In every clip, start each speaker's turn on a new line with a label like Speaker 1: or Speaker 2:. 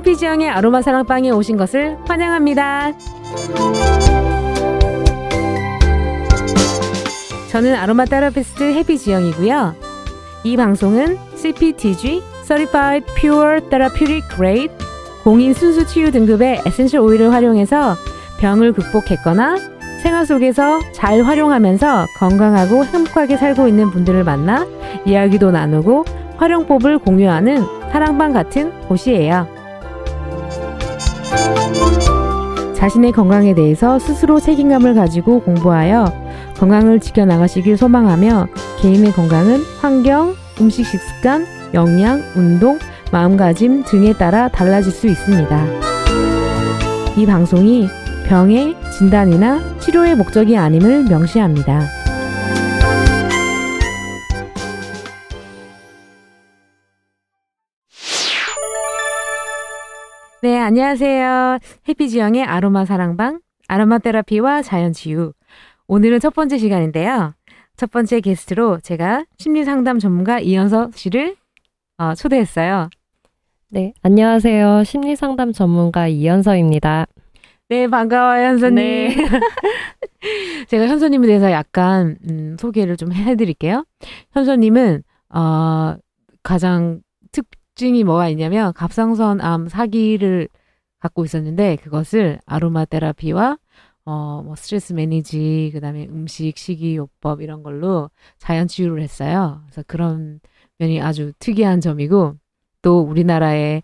Speaker 1: 해피지영의 아로마 사랑방에 오신 것을 환영합니다. 저는 아로마 테라피스트 해피지영이고요. 이 방송은 CPTG Certified Pure Therapeutic Grade 공인 순수 치유 등급의 에센셜 오일을 활용해서 병을 극복했거나 생활 속에서 잘 활용하면서 건강하고 행복하게 살고 있는 분들을 만나 이야기도 나누고 활용법을 공유하는 사랑방 같은 곳이에요. 자신의 건강에 대해서 스스로 책임감을 가지고 공부하여 건강을 지켜나가시길 소망하며 개인의 건강은 환경, 음식 식습관, 영양, 운동, 마음가짐 등에 따라 달라질 수 있습니다. 이 방송이 병의 진단이나 치료의 목적이 아님을 명시합니다. 네, 안녕하세요. 해피지영의 아로마 사랑방, 아로마 테라피와 자연치유. 오늘은 첫 번째 시간인데요. 첫 번째 게스트로 제가 심리상담 전문가 이현석 씨를 어, 초대했어요. 네, 안녕하세요. 심리상담 전문가 이현서입니다. 네, 반가워요, 현서님. 네. 제가 현서님에 대해서 약간 음, 소개를 좀 해드릴게요. 현서님은 어, 가장 특징이 뭐가 있냐면 갑상선암 사기를 갖고 있었는데 그것을 아로마 테라피와 어, 뭐 스트레스 매니지, 그다음에 음식 식이요법 이런 걸로 자연 치유를 했어요. 그래서 그런 면이 아주 특이한 점이고 또 우리나라의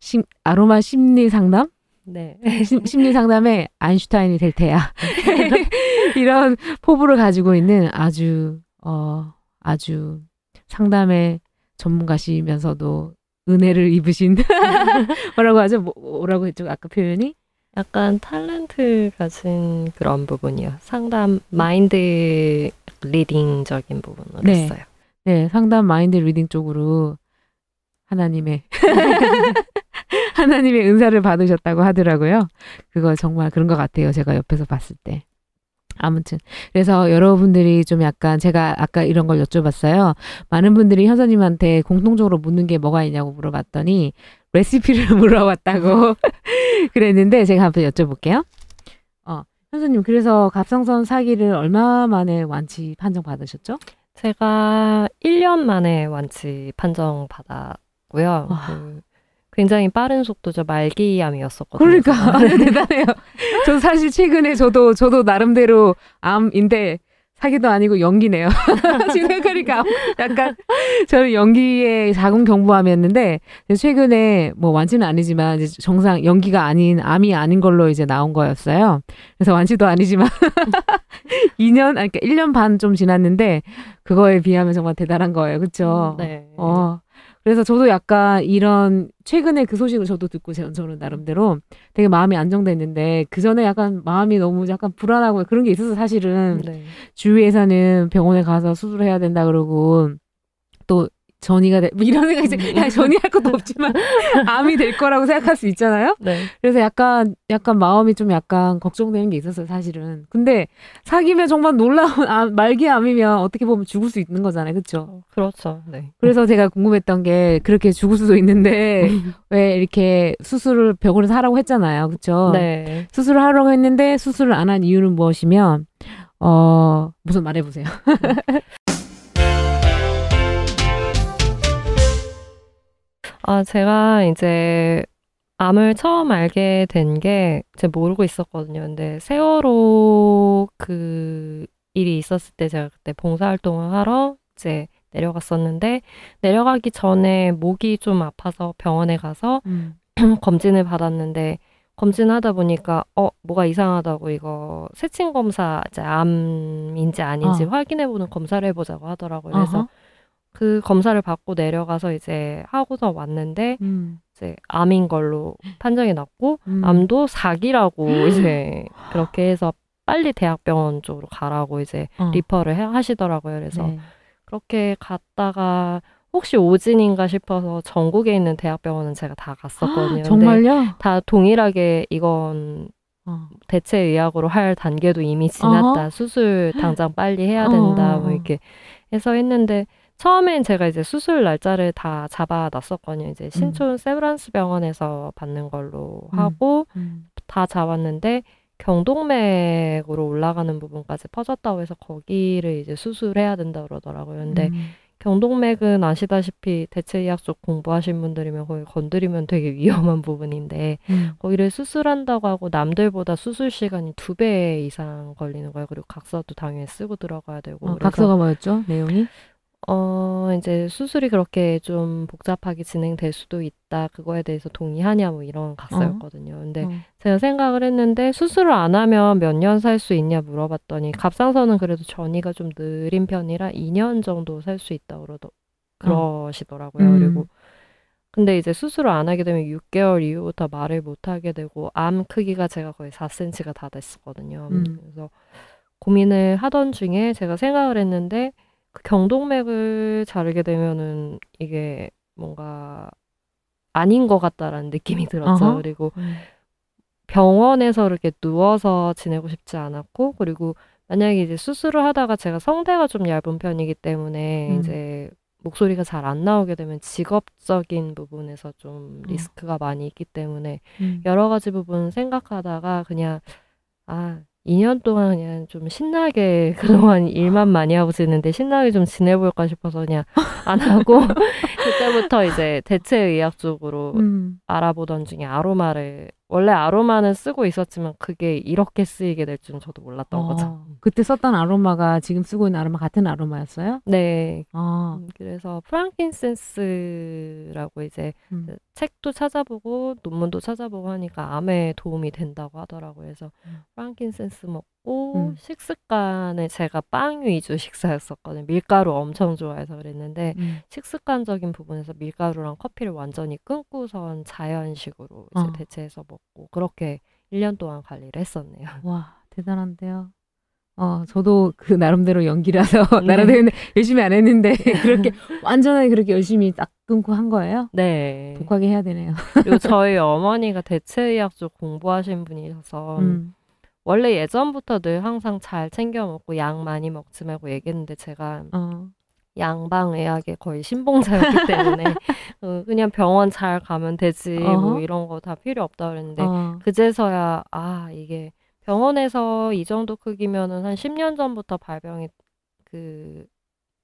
Speaker 1: 심, 아로마 심리 상담 네. 심리 상담의 아인슈타인이 될 테야. 이런 포부를 가지고 있는 아주, 어, 아주 상담의 전문가시면서도 은혜를 입으신 뭐라고 하죠? 뭐, 뭐라고 했죠? 아까 표현이? 약간 탤런트 가진 그런 부분이요. 상담 마인드 리딩적인 부분으로 네. 했어요. 네, 상담 마인드 리딩 쪽으로 하나님의 하나님의 은사를 받으셨다고 하더라고요. 그거 정말 그런 것 같아요. 제가 옆에서 봤을 때. 아무튼 그래서 여러분들이 좀 약간 제가 아까 이런 걸 여쭤봤어요. 많은 분들이 현서님한테 공통적으로 묻는 게 뭐가 있냐고 물어봤더니 레시피를 물어봤다고 그랬는데 제가 한번 여쭤볼게요. 어, 현서님 그래서 갑상선 사기를 얼마 만에 완치 판정 받으셨죠? 제가 1년 만에 완치
Speaker 2: 판정 받았고요. 그 굉장히 빠른 속도죠. 말기암이었었거든요. 그러니까 아,
Speaker 1: 대단해요. 저 사실 최근에 저도 저도 나름대로 암인데 사기도 아니고 연기네요. 생각하니까 약간 저는 연기에 자궁 경부암이었는데 최근에 뭐 완치는 아니지만 이제 정상 연기가 아닌 암이 아닌 걸로 이제 나온 거였어요. 그래서 완치도 아니지만 2년 아니 그러니까 1년 반 좀 지났는데 그거에 비하면 정말 대단한 거예요. 그렇죠? 네. 어. 그래서 저도 약간 이런 최근에 그 소식을 저도 듣고 저는 나름대로 되게 마음이 안정됐는데 그 전에 약간 마음이 너무 약간 불안하고 그런 게 있어서 사실은 네. 주위에서는 병원에 가서 수술해야 된다 그러고 또 전이가 돼. 뭐 이런 생각이 음. 야, 전이할 것도 없지만 암이 될 거라고 생각할 수 있잖아요. 네. 그래서 약간 약간 마음이 좀 약간 걱정되는 게 있었어요, 사실은. 근데 사귀면 정말 놀라운 암, 말기 암이면 어떻게 보면 죽을 수 있는 거잖아요, 그쵸죠 그렇죠. 네. 그래서 제가 궁금했던 게 그렇게 죽을 수도 있는데 음. 왜 이렇게 수술을 병원에서 라고 했잖아요, 그쵸 네. 수술을 하라고 했는데 수술을 안 한 이유는 무엇이면 어 무슨 말해보세요. 음.
Speaker 2: 아, 제가 이제 암을 처음 알게 된 게 제가 모르고 있었거든요. 근데 세월호 그 일이 있었을 때 제가 그때 봉사활동을 하러 이제 내려갔었는데 내려가기 전에 목이 좀 아파서 병원에 가서 음. 검진을 받았는데 검진하다 보니까 어 뭐가 이상하다고 이거 세침 검사 이제 암인지 아닌지 어. 아. 확인해 보는 검사를 해보자고 하더라고요. 그래서 그 검사를 받고 내려가서 이제 하고서 왔는데
Speaker 1: 음. 이제
Speaker 2: 암인 걸로 판정이 났고 음. 암도 사기라고 음. 이제 그렇게 해서 빨리 대학병원 쪽으로 가라고 이제 어. 리퍼를 하시더라고요. 그래서 네. 그렇게 갔다가 혹시 오진인가 싶어서 전국에 있는 대학병원은 제가 다 갔었거든요. 아, 정말요? 다 동일하게 이건 어. 대체 의학으로 할 단계도 이미 지났다. 어허? 수술 당장 빨리 해야 된다. 어뭐 어. 이렇게 해서 했는데 처음엔 제가 이제 수술 날짜를 다 잡아 놨었거든요. 이제 음. 신촌 음. 세브란스 병원에서 받는 걸로 음. 하고 음. 다 잡았는데 경동맥으로 올라가는 부분까지 퍼졌다고 해서 거기를 이제 수술해야 된다 그러더라고요. 근데 음. 경동맥은 아시다시피 대체의학 쪽 공부하신 분들이면 거기 건드리면 되게 위험한 부분인데 거기를 수술한다고 하고 남들보다 수술 시간이 두 배 이상 걸리는 거예요. 그리고 각서도 당연히 쓰고 들어가야 되고. 아, 각서가
Speaker 1: 뭐였죠? 내용이?
Speaker 2: 어, 이제 수술이 그렇게 좀 복잡하게 진행될 수도 있다. 그거에 대해서 동의하냐 뭐 이런 어. 각서였거든요. 근데 음. 제가 생각을 했는데 수술을 안 하면 몇 년 살 수 있냐 물어봤더니 갑상선은 그래도 전이가 좀 느린 편이라 2년 정도 살 수 있다 그러더 어. 그러시더라고요. 음. 그리고 근데 이제 수술을 안 하게 되면 6개월 이후부터 말을 못 하게 되고 암 크기가 제가 거의 4cm가 다 됐었거든요. 음. 그래서 고민을 하던 중에 제가 생각을 했는데 그 경동맥을 자르게 되면은 이게 뭔가 아닌 것 같다라는 느낌이 들었죠. 어허. 그리고 음. 병원에서 이렇게 누워서 지내고 싶지 않았고, 그리고 만약에 이제 수술을 하다가 제가 성대가 좀 얇은 편이기 때문에 음. 이제 목소리가 잘 안 나오게 되면 직업적인 부분에서 좀 어. 리스크가 어. 많이 있기 때문에 음. 여러 가지 부분 생각하다가 그냥 아 2년 동안 그냥 좀 신나게 그동안 아. 일만 많이 하고 지냈는데 신나게 좀 지내볼까 싶어서 그냥 안 하고 그때부터 이제 대체 의학 쪽으로 음. 알아보던 중에 아로마를 원래 아로마는 쓰고 있었지만 그게 이렇게 쓰이게 될 줄은 저도 몰랐던 어, 거죠. 아,
Speaker 1: 그때 썼던 아로마가 지금 쓰고 있는 아로마 같은 아로마였어요? 네. 어.
Speaker 2: 그래서 프랑킨센스라고 이제 음. 그 책도 찾아보고 논문도 찾아보고 하니까 암에 도움이 된다고 하더라고요. 그래서 음. 프랑킨센스 먹고 뭐 오, 음. 식습관에 제가 빵 위주 식사였었거든요. 밀가루 엄청 좋아해서 그랬는데 음. 식습관적인 부분에서 밀가루랑 커피를 완전히 끊고선 자연식으로 이제 어. 대체해서 먹고 그렇게 1년 동안 관리를 했었네요.
Speaker 1: 와, 대단한데요. 어, 저도 그 나름대로 연기를 해서 네. 나름대로 열심히 안 했는데 그렇게 완전하게 그렇게 열심히 딱 끊고 한 거예요? 네. 독하게 해야 되네요. 그리고 저희
Speaker 2: 어머니가 대체의학 쪽 공부하신 분이셔서 음. 원래 예전부터 늘 항상 잘 챙겨 먹고 양 많이 먹지 말고 얘기했는데 제가 어. 양방의학에 거의 신봉자였기 때문에 어, 그냥 병원 잘 가면 되지 뭐 어허. 뭐 이런 거 다 필요 없다 그랬는데 어. 그제서야 아 이게 병원에서 이 정도 크기면은 한 10년 전부터 발병이 그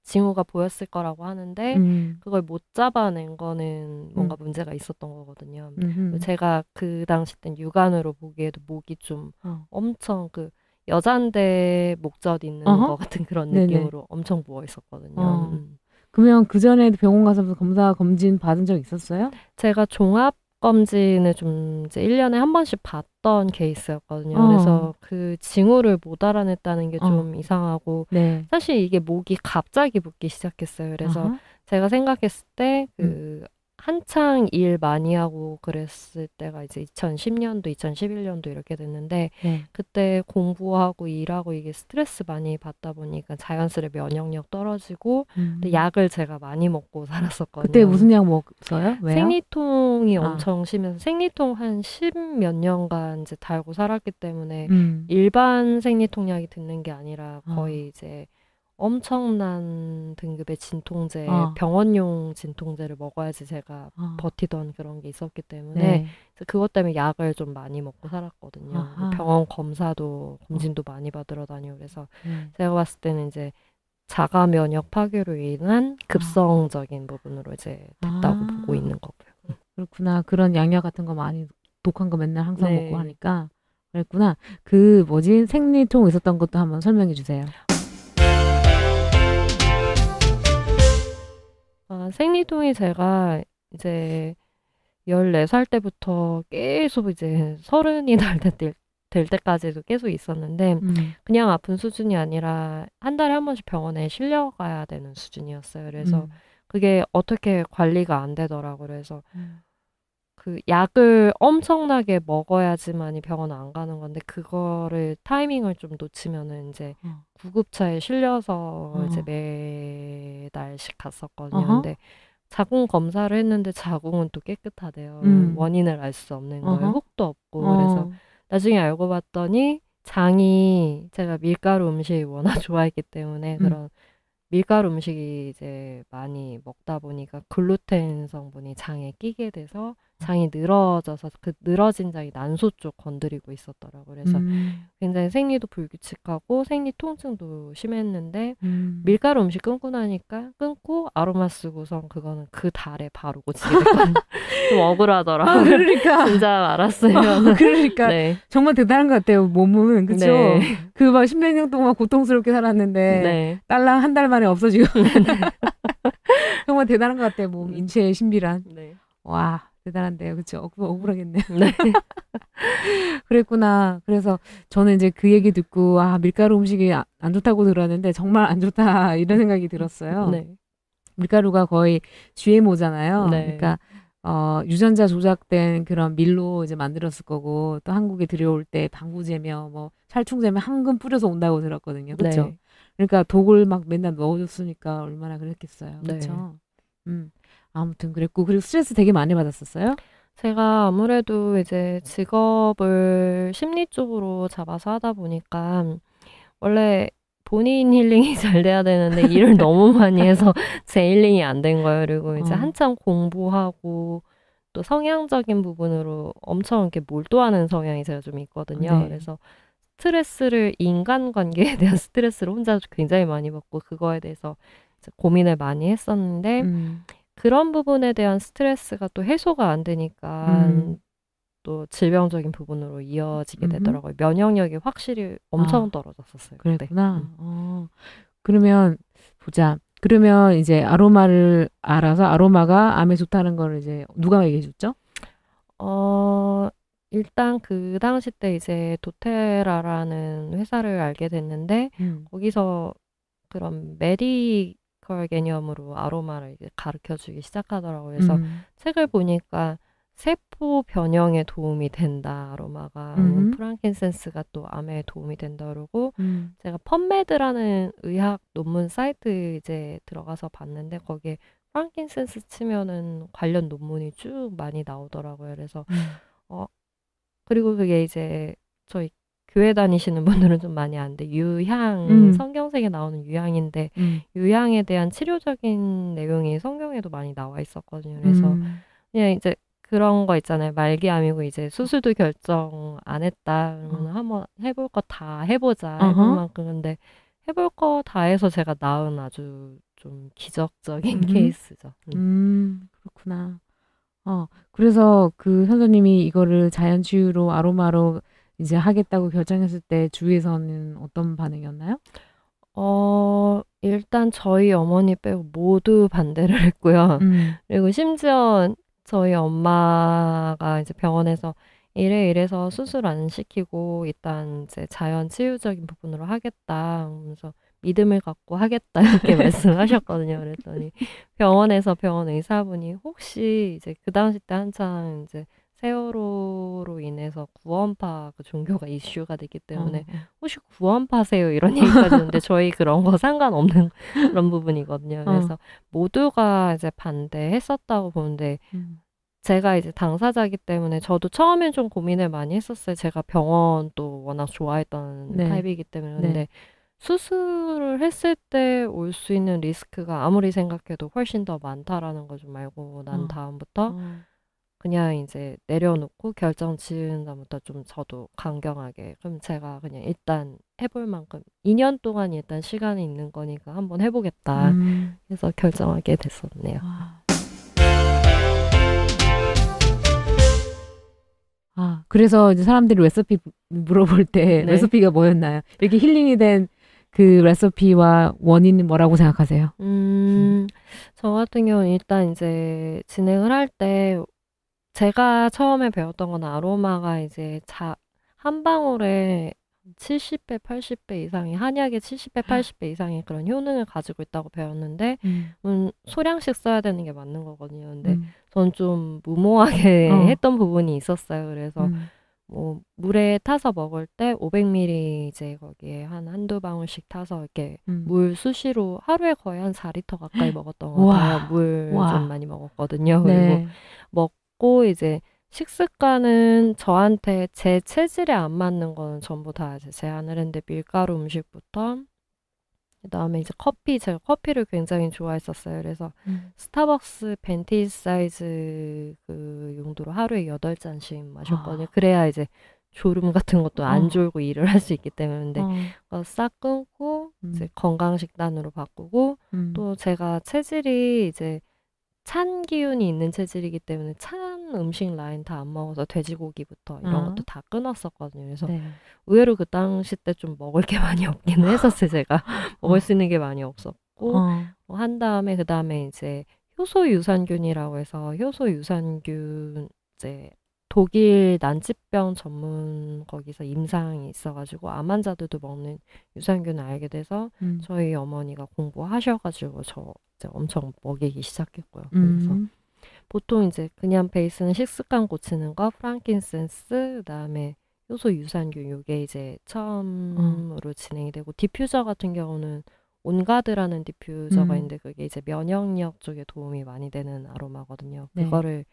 Speaker 2: 징후가 보였을 거라고 하는데 음. 그걸 못 잡아낸 거는 뭔가 음. 문제가 있었던 거거든요. 음흠. 제가 그 당시 땐 육안으로 보기에도 목이 좀 어. 엄청 그 여잔데 목젖 있는 어허? 것 같은 그런 느낌으로 네네. 엄청 부어 있었거든요. 어.
Speaker 1: 음. 그러면 그 전에도 병원 가서 검사 검진 받은 적 있었어요? 제가 종합 검진을 좀 이제 1년에 한 번씩
Speaker 2: 받던 케이스였거든요. 어. 그래서 그 징후를 못 알아냈다는 게좀 어. 이상하고 네. 사실 이게 목이 갑자기 붓기 시작했어요. 그래서 아하. 제가 생각했을 때그 음. 한창 일 많이 하고 그랬을 때가 이제 2010년도, 2011년도 이렇게 됐는데 네. 그때 공부하고 일하고 이게 스트레스 많이 받다 보니까 자연스레 면역력 떨어지고 음. 약을 제가 많이 먹고 살았었거든요. 그때 무슨 약
Speaker 1: 먹었어요? 왜요? 생리통이 아.
Speaker 2: 엄청 심해서 생리통 한십몇 년간 이제 달고 살았기 때문에 음. 일반 생리통 약이 듣는 게 아니라 아. 거의 아. 이제 엄청난 등급의 진통제, 어. 병원용 진통제를 먹어야지 제가 어. 버티던 그런 게 있었기 때문에 네. 그것 때문에 약을 좀 많이 먹고 살았거든요. 아하. 병원 검사도 검진도 어. 많이 받으러 다니고 그래서 네. 제가 봤을 때는 이제 자가 면역 파괴로 인한 아. 급성적인 아. 부분으로 이제
Speaker 1: 됐다고 아. 보고 있는 거고요. 그렇구나. 그런 양약 같은 거 많이 독한 거 맨날 항상 네. 먹고 하니까 그랬구나. 그 뭐지 생리통 있었던 것도 한번 설명해 주세요.
Speaker 2: 아, 생리통이 제가 이제 14살 때부터 계속 이제 서른이 날될 될 때까지도 계속 있었는데 음. 그냥 아픈 수준이 아니라 한 달에 한 번씩 병원에 실려 가야 되는 수준이었어요. 그래서 음. 그게 어떻게 관리가 안 되더라고요. 그래서 음. 그 약을 엄청나게 먹어야지만이 병원 안 가는 건데 그거를 타이밍을 좀 놓치면은 이제 어. 구급차에 실려서 어. 이제 음. 매달씩 갔었거든요. 어허. 근데 자궁 검사를 했는데 자궁은 또 깨끗하대요. 음. 원인을 알 수 없는 거예요. 혹도 없고 어. 그래서 나중에 알고 봤더니 장이 제가 밀가루 음식 워낙 좋아했기 때문에 음. 그런 밀가루 음식이 이제 많이 먹다 보니까 글루텐 성분이 장에 끼게 돼서 장이 늘어져서 그 늘어진 장이 난소 쪽 건드리고 있었더라고요. 그래서 음. 굉장히 생리도 불규칙하고 생리 통증도 심했는데 음. 밀가루 음식 끊고 나니까 끊고 아로마 쓰고선 그거는 그 달에 바로 고치겠거든좀 억울하더라고요. 아, 그러니까 진짜 알았으면 아, 그러니까 네.
Speaker 1: 정말 대단한 것 같아요. 몸은 그렇죠. 네. 그막 십몇 년 동안 고통스럽게 살았는데 네. 딸랑 한 달 만에 없어지고 정말 대단한 것 같아요. 몸 음. 인체의 신비란. 네. 와. 대단한데요. 그쵸? 음. 억울하겠네요. 네. 그랬구나. 그래서 저는 이제 그 얘기 듣고, 아, 밀가루 음식이 아, 안 좋다고 들었는데, 정말 안 좋다, 이런 생각이 들었어요. 네. 밀가루가 거의 GMO잖아요. 네. 그러니까, 어, 유전자 조작된 그런 밀로 이제 만들었을 거고, 또 한국에 들여올 때 방부제며, 뭐, 살충제며 한금 뿌려서 온다고 들었거든요. 그쵸? 네. 그러니까 독을 막 맨날 넣어줬으니까 얼마나 그랬겠어요. 네. 그쵸? 음. 아무튼 그랬고 그리고 스트레스 되게 많이 받았었어요? 제가 아무래도 이제
Speaker 2: 직업을 심리 쪽으로 잡아서 하다 보니까 원래 본인 힐링이 잘 돼야 되는데 일을 너무 많이 해서 제 힐링이 안 된 거예요. 그리고 이제 어. 한참 공부하고 또 성향적인 부분으로 엄청 이렇게 몰두하는 성향이 제가 좀 있거든요. 네. 그래서 스트레스를 인간관계에 대한 스트레스를 혼자 굉장히 많이 받고 그거에 대해서 고민을 많이 했었는데 음. 그런 부분에 대한 스트레스가 또 해소가 안 되니까 음. 또 질병적인 부분으로 이어지게 되더라고요. 음 면역력이 확실히 엄청 아, 떨어졌었어요.
Speaker 1: 그랬구나. 음. 어. 그러면 보자. 그러면 이제 아로마를 알아서 아로마가 암에 좋다는 걸 이제 누가 얘기해 줬죠?
Speaker 2: 어, 일단 그 당시 때 이제 도테라라는 회사를 알게 됐는데 음. 거기서 그런 메리 뮤지컬 개념으로 아로마를 이제 가르쳐 주기 시작하더라고요. 그래서 음. 책을 보니까 세포 변형에 도움이 된다 아로마가 음. 프랑켄센스가 또 암에 도움이 된다 그러고 음. 제가 펌메드라는 의학 논문 사이트 이제 들어가서 봤는데 거기에 프랑켄센스 치면은 관련 논문이 쭉 많이 나오더라고요. 그래서 음. 어 그리고 그게 이제 저희 교회 다니시는 분들은 좀 많이 아는데 유향 음. 성경책에 나오는 유향인데 음. 유향에 대한 치료적인 내용이 성경에도 많이 나와 있었거든요. 그래서 음. 그냥 이제 그런 거 있잖아요. 말기암이고 이제 수술도 결정 안 했다. 그러면 어. 한번 해볼 거 다 해보자. 그 만큼 근데 해볼 거 다 해서 제가 나은 아주 좀 기적적인 음. 케이스죠. 음.
Speaker 1: 음 그렇구나. 어, 그래서 그 선생님이 이거를 자연 치유로 아로마로 이제 하겠다고 결정했을 때 주위에서는 어떤 반응이었나요? 어, 일단 저희 어머니 빼고 모두 반대를
Speaker 2: 했고요. 음. 그리고 심지어 저희 엄마가 이제 병원에서 이래 이래서 수술 안 시키고 일단 이제 자연 치유적인 부분으로 하겠다. 그래서 믿음을 갖고 하겠다 이렇게 말씀하셨거든요. 그랬더니 병원에서 병원 의사분이 혹시 이제 그 당시 때 한창 이제 세월호로 인해서 구원파 그 종교가 이슈가 되기 때문에 어, 어. 혹시 구원파세요 이런 얘기까지 있는데 저희 그런 거 상관없는 그런 부분이거든요. 어. 그래서 모두가 이제 반대했었다고 보는데 음. 제가 이제 당사자기 때문에 저도 처음엔 좀 고민을 많이 했었어요. 제가 병원 또 워낙 좋아했던 네. 타입이기 때문에 네. 근데 네. 수술을 했을 때 올 수 있는 리스크가 아무리 생각해도 훨씬 더 많다라는 거 좀 알고 난 어. 다음부터. 어. 그냥 이제 내려놓고 결정 지은 다음부터 좀 저도 강경하게 그럼 제가 그냥 일단 해볼 만큼 2년 동안 일단 시간이 있는 거니까 한번 해보겠다 음. 해서 결정하게 됐었네요. 와.
Speaker 1: 아 그래서 이제 사람들이 레시피 물어볼 때 네. 레시피가 뭐였나요? 이렇게 힐링이 된 그 레시피와 원인은 뭐라고 생각하세요?
Speaker 2: 음. 저 같은 경우는 일단 이제 진행을 할때 제가 처음에 배웠던 건 아로마가 이제 자, 한 방울에 70배, 80배 이상이 한약의 70배, 80배 아. 이상의 그런 효능을 가지고 있다고 배웠는데 음. 음, 소량씩 써야 되는 게 맞는 거거든요. 근데 음. 저좀 무모하게 어. 했던 부분이 있었어요. 그래서 음. 뭐 물에 타서 먹을 때 500ml 이제 거기에 한 한두 방울씩 타서 이렇게 음. 물 수시로 하루에 거의 한 4리터 가까이 먹었던 거 같아요. 물 좀 많이 먹었거든요. 네. 그리고 먹 있고 이제 식습관은 저한테 제 체질에 안 맞는 거는 전부 다 이제 제한을 했는데 밀가루 음식부터 그다음에 이제 커피 제가 커피를 굉장히 좋아했었어요. 그래서 음. 스타벅스 벤티 사이즈 그 용도로 하루에 여덟 잔씩 마셨거든요. 아. 그래야 이제 졸음 같은 것도 안 어. 졸고 일을 할 수 있기 때문에 근데 어. 싹 끊고 음. 이제 건강 식단으로 바꾸고 음. 또 제가 체질이 이제 찬 기운이 있는 체질이기 때문에 찬 음식 라인 다 안 먹어서 돼지고기부터 이런 것도 음. 다 끊었었거든요. 그래서 네. 의외로 그 당시 때 좀 먹을 게 많이 없기는 했었어요. 제가 먹을 어. 수 있는 게 많이 없었고 어. 뭐한 다음에 그 다음에 이제 효소유산균이라고 해서 효소유산균 이제 독일 난치병 전문 거기서 임상이 있어가지고 암 환자들도 먹는 유산균을 알게 돼서 음. 저희 어머니가 공부하셔가지고 저 이제 엄청 먹이기 시작했고요. 그래서 음. 보통 이제 그냥 베이스는 식습관 고치는 거, 프랑킨센스, 그다음에 효소 유산균 요게 이제 처음으로 음. 진행이 되고 디퓨저 같은 경우는 온가드라는 디퓨저가 음. 있는데 그게 이제 면역력 쪽에 도움이 많이 되는 아로마거든요. 네. 그거를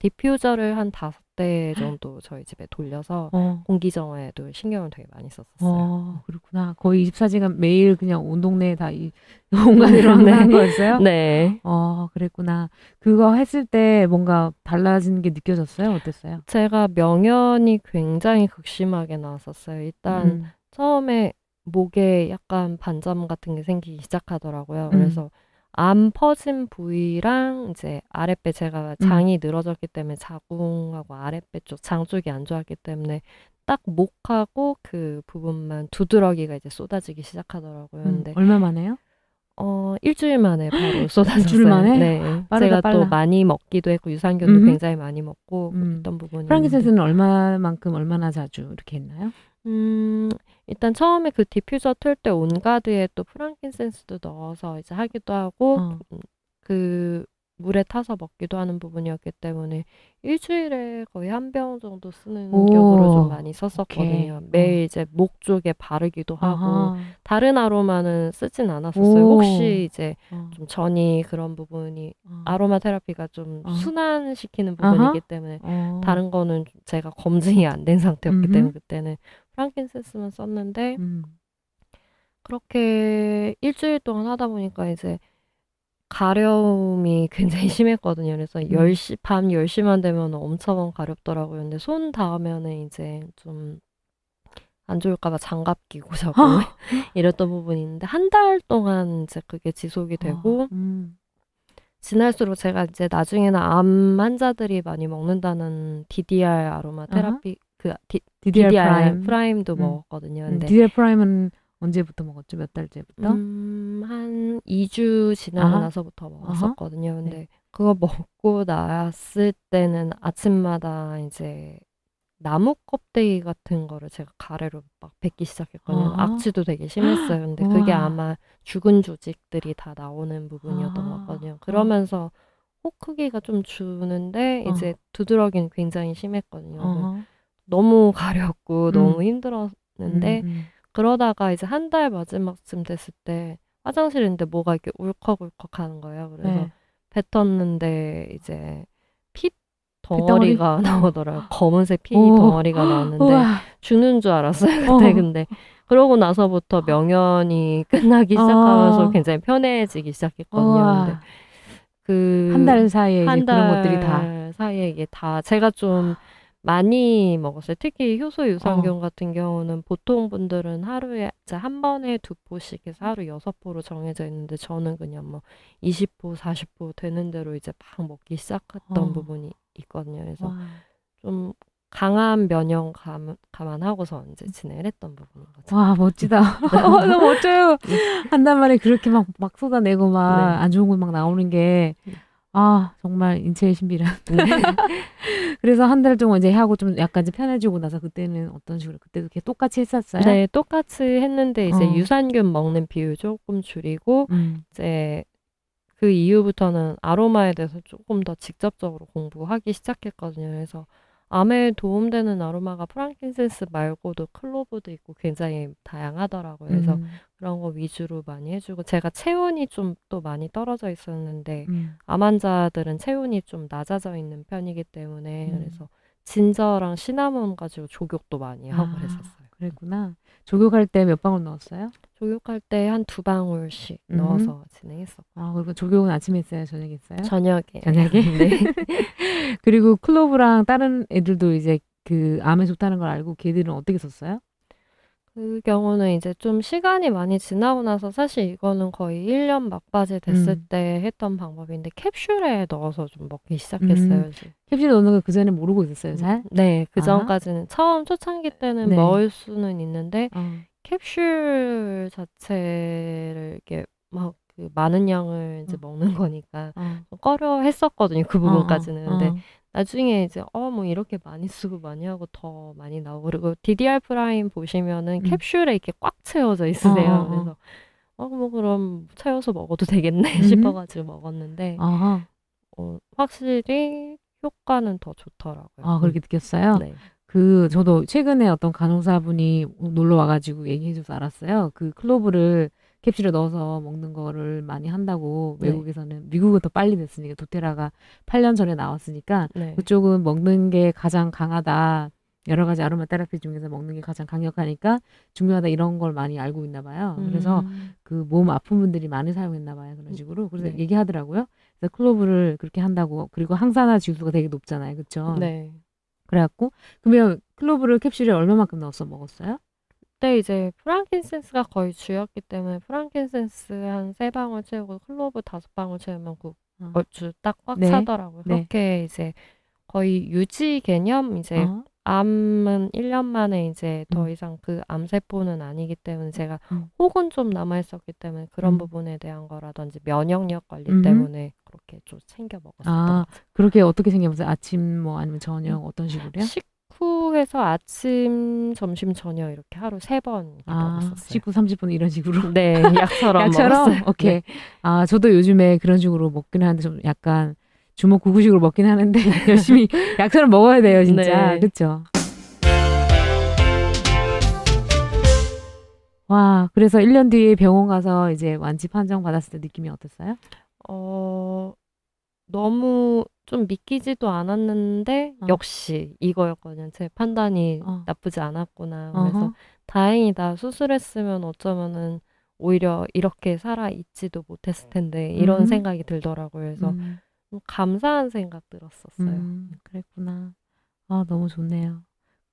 Speaker 2: 디퓨, 저를한 다섯 대 정도 저희 집에 돌려서 어. 공기 정화에도 신경을 되게 많이 썼었어요.
Speaker 1: 어, 그렇구나. 거의 24시간 매일 그냥 온 동네에 다 이 공간으로 네. 한 거였어요? 네. 어, 그랬구나. 그거 했을 때 뭔가 달라지게 느껴졌어요? 어땠어요? 제가 명현이
Speaker 2: 굉장히 극심하게 나왔었어요. 일단 음. 처음에 목에 약간 반점 같은 게 생기기 시작하더라고요. 음. 그래서 암 퍼진 부위랑 이제 아랫배 제가 음. 장이 늘어졌기 때문에 자궁하고 아랫배 쪽 장 쪽이 안 좋았기 때문에 딱 목하고 그 부분만 두드러기가 이제 쏟아지기 시작하더라고요. 음, 근데 얼마 만에요? 어 일주일 만에 바로 쏟아졌어요. 일주일 만에? 네. 빠르다, 제가 빨라. 또 많이
Speaker 1: 먹기도 했고 유산균도 음 굉장히 많이 먹고 음. 했던 부분이. 프랑키센스는 얼마만큼 얼마나 자주 이렇게 했나요?
Speaker 2: 음, 일단 처음에 그 디퓨저 틀 때 온가드에 또 프랑킨센스도 넣어서 이제 하기도 하고 어. 음, 그 물에 타서 먹기도 하는 부분이었기 때문에 일주일에 거의 한 병 정도 쓰는 오. 격으로 좀 많이 썼었거든요. 오케이. 어. 매일 이제 목 쪽에 바르기도 아하. 고 다른 아로마는 쓰진 않았었어요. 오. 혹시 이제 어. 좀 전이 그런 부분이 어. 아로마 테라피가 좀 어. 순환시키는 부분이기 때문에 어. 다른 거는 제가 검증이 안 된 상태였기 음흠. 때문에 그때는 프랑킨센스만 썼는데 음. 그렇게 일주일 동안 하다 보니까 이제 가려움이 굉장히 심했거든요. 그래서 음. 10시, 밤 10시만 되면 엄청 가렵더라고요. 근데 손 닿으면은 이제 좀 안 좋을까봐 장갑 끼고 자고 이랬던 부분이 있는데 한 달 동안 이제 그게 지속이 아, 되고 어, 음. 지날수록 제가 이제 나중에는 암 환자들이 많이 먹는다는 DDR 아로마 테라피 그
Speaker 1: 디, DDR, 프라임. 프라임도 음. 먹었거든요. 음, 근데 DDR 프라임은 언제부터 먹었죠? 몇 달째부터?
Speaker 2: 음, 한 2주 지나고 나서부터 먹었었거든요. 아하. 네. 근데 네. 그거 먹고 나왔을 때는 아침마다 이제 나무 껍데기 같은 거를 제가 가래로 막 뱉기 시작했거든요. 아. 악취도 되게 심했어요. 근데 우와. 그게 아마 죽은 조직들이 다 나오는 부분이었던 아. 같거든요 그러면서 호 크기가 좀 주는데 이제 어. 두드러기는 굉장히 심했거든요. 어. 너무 가렵고 음. 너무 힘들었는데 음. 음. 그러다가 이제 한 달 마지막쯤 됐을 때 화장실인데 뭐가 이렇게 울컥울컥 하는 거예요. 그래서 네. 뱉었는데 이제 피 덩어리가 덩어리? 나오더라고요. 어. 검은색 피 오. 덩어리가 아, 나왔는데 우와. 죽는 줄 알았어요. 어. 그때 어. 근데 그러고 나서부터 아. 명연이 끝나기 아. 시작하면서 어. 굉장히 편해지기 시작했거든요.
Speaker 1: 그 한 달 사이에 한달 그런 것들이 다
Speaker 2: 사이에 이게 다 제가 좀 많이 먹었어요. 특히 효소 유산균 어. 같은 경우는 보통 분들은 하루에 한 번에 두 포씩 해서 하루 여섯 포로 정해져 있는데 저는 그냥 뭐 20포, 40포 되는 대로 이제 막 먹기 시작했던 어. 부분이 있거든요. 그래서 와. 좀 강한 면역 감, 감안하고서 이제 음. 진행을 했던 부분인
Speaker 1: 거죠. 와 멋지다. 어, 너무 멋져요. 한단 말에 그렇게 막, 막 쏟아내고 막안 네. 좋은 거 막 나오는 게 네. 아, 정말 인체의 신비라. 네. 그래서 한 달 동안 이제 하고 좀 약간 이 편해지고 나서 그때는 어떤 식으로 그때도 계속 똑같이 했었어요? 네, 똑같이 했는데 이제 어.
Speaker 2: 유산균 먹는 비율 조금 줄이고 음. 이제 그 이후부터는 아로마에 대해서 조금 더 직접적으로 공부하기 시작했거든요. 그래서 암에 도움되는 아로마가 프랑킨센스 말고도 클로버도 있고 굉장히 다양하더라고요. 그래서 음. 그런 거 위주로 많이 해주고 제가 체온이 좀 또 많이 떨어져 있었는데 음. 암 환자들은 체온이 좀 낮아져 있는 편이기 때문에 음. 그래서 진저랑 시나몬 가지고
Speaker 1: 조격도 많이 하고 아. 그랬었어요. 그랬구나. 조교갈 때 몇 방울 넣었어요?
Speaker 2: 조교갈 때
Speaker 1: 한 두 방울씩 음. 넣어서 진행했었고. 아, 그리고 조교는 아침에 했어요? 저녁에 했어요? 저녁에. 저녁에? 네. 그리고 클로브랑 다른 애들도 이제 그 암에 좋다는 걸 알고 걔들은 어떻게 썼어요?
Speaker 2: 그 경우는 이제 좀 시간이 많이 지나고 나서 사실 이거는 거의 1년 막바지 됐을 음. 때 했던 방법인데 캡슐에 넣어서 좀 먹기 시작했어요. 음.
Speaker 1: 캡슐 넣는 거 그전에 모르고 있었어요, 음. 잘? 음. 네, 그전까지는 아. 처음
Speaker 2: 초창기 때는 네. 먹을 수는 있는데 어. 캡슐 자체를 이렇게 막 그 많은 양을 이제 어. 먹는 거니까 어. 좀 꺼려 했었거든요. 그 어, 어, 부분까지는. 근데 어. 나중에 이제 어 뭐 이렇게 많이 쓰고 많이 하고 더 많이 나오고 그리고 DDR 프라임 보시면은 음. 캡슐에 이렇게 꽉 채워져 어, 어, 있으세요. 아. 그래서 어 뭐 그럼 채워서 먹어도 되겠네 음. 싶어가지고 먹었는데
Speaker 1: 어,
Speaker 2: 확실히 효과는 더 좋더라고요. 아 그렇게
Speaker 1: 느꼈어요? 네. 그 저도 최근에 어떤 간호사분이 놀러 와가지고 얘기해줘서 알았어요. 그 클로브를 캡슐에 넣어서 먹는 거를 많이 한다고 네. 외국에서는 미국은 더 빨리 됐으니까 도테라가 8년 전에 나왔으니까 네. 그쪽은 먹는 게 가장 강하다. 여러 가지 아로마 테라피 중에서 먹는 게 가장 강력하니까 중요하다 이런 걸 많이 알고 있나 봐요. 음. 그래서 그 몸 아픈 분들이 많이 사용했나 봐요. 그런 음. 식으로. 그래서 네. 얘기하더라고요. 그래서 클로브를 그렇게 한다고. 그리고 항산화 지수가 되게 높잖아요. 그렇죠? 네. 그래갖고 그러면 클로브를 캡슐에 얼마만큼 넣어서 먹었어요?
Speaker 2: 그때 이제 프랑킨센스가 거의 주였기 때문에 프랑킨센스 한 세 방울 채우고 클로브 다섯 방울 채우면 그 어. 얼추 딱꽉 네. 차더라고요. 네. 그렇게 이제 거의 유지 개념 이제 어. 암은 1년 만에 이제 더 음. 이상 그 암세포는 아니기 때문에 제가 음. 혹은 좀 남아있었기 때문에 그런 음. 부분에 대한 거라든지 면역력 관리 음. 때문에 그렇게 좀 챙겨 먹었어요. 아,
Speaker 1: 그렇게 어떻게 챙겨 먹었어요? 아침 뭐 아니면 저녁 음. 어떤 식으로요? 식
Speaker 2: 후에서 아침, 점심, 저녁 이렇게 하루 세번 아, 먹었었어요. 식후 30분 이런 식으로? 네, 약처럼. 약처럼? 먹었어요. 오케이. 네.
Speaker 1: 아, 저도 요즘에 그런 식으로 먹긴 하는데 좀 약간 주먹 구구식으로 먹긴 하는데 열심히 약처럼 먹어야 돼요, 진짜. 네. 그렇죠? 와, 그래서 1년 뒤에 병원 가서 이제 완치 판정 받았을 때 느낌이 어땠어요?
Speaker 2: 어, 너무 좀 믿기지도 않았는데
Speaker 1: 어. 역시 이거였거든요. 제 판단이
Speaker 2: 어. 나쁘지 않았구나. 그래서 어허. 다행이다. 수술했으면 어쩌면은 오히려 이렇게 살아 있지도 못했을 텐데 이런 음. 생각이 들더라고요. 그래서 음.
Speaker 1: 감사한 생각 들었었어요. 음, 그랬구나. 아 너무 좋네요.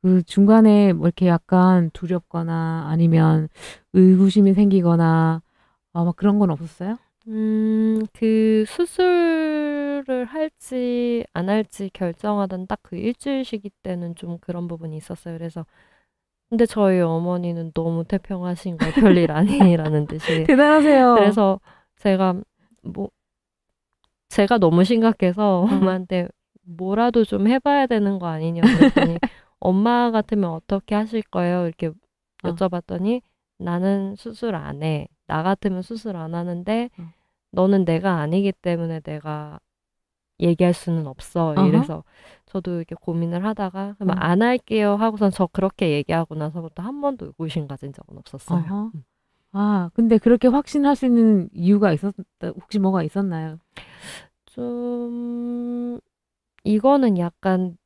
Speaker 1: 그 중간에 뭐 이렇게 약간 두렵거나 아니면 의구심이 생기거나 아, 막 그런 건 없었어요?
Speaker 2: 음그 수술을 할지 안 할지 결정하던 딱 그일 주일 시기 때는 좀 그런 부분이 있었어요. 그래서 근데 저희 어머니는 너무 태평하신 거예요. 별일 아니라는 듯이. 대단하세요. 그래서 제가 뭐 제가 너무 심각해서 음. 엄마한테 뭐라도 좀해 봐야 되는 거 아니냐 그랬더니 "엄마 같으면 어떻게 하실 거예요?" 이렇게 아. 여쭤봤더니 "나는 수술 안 해." 나 같으면 수술 안 하는데 음. 너는 내가 아니기 때문에 내가 얘기할 수는 없어. 어허. 이래서 저도 이렇게 고민을 하다가 그러면 안 할게요 하고선 저 그렇게 얘기하고 나서부터 한 번도 의심 구 가진 적은 없었어요.
Speaker 1: 음. 아 근데 그렇게 확신할 수 있는 이유가 있었다 혹시 뭐가 있었나요? 좀 이거는 약간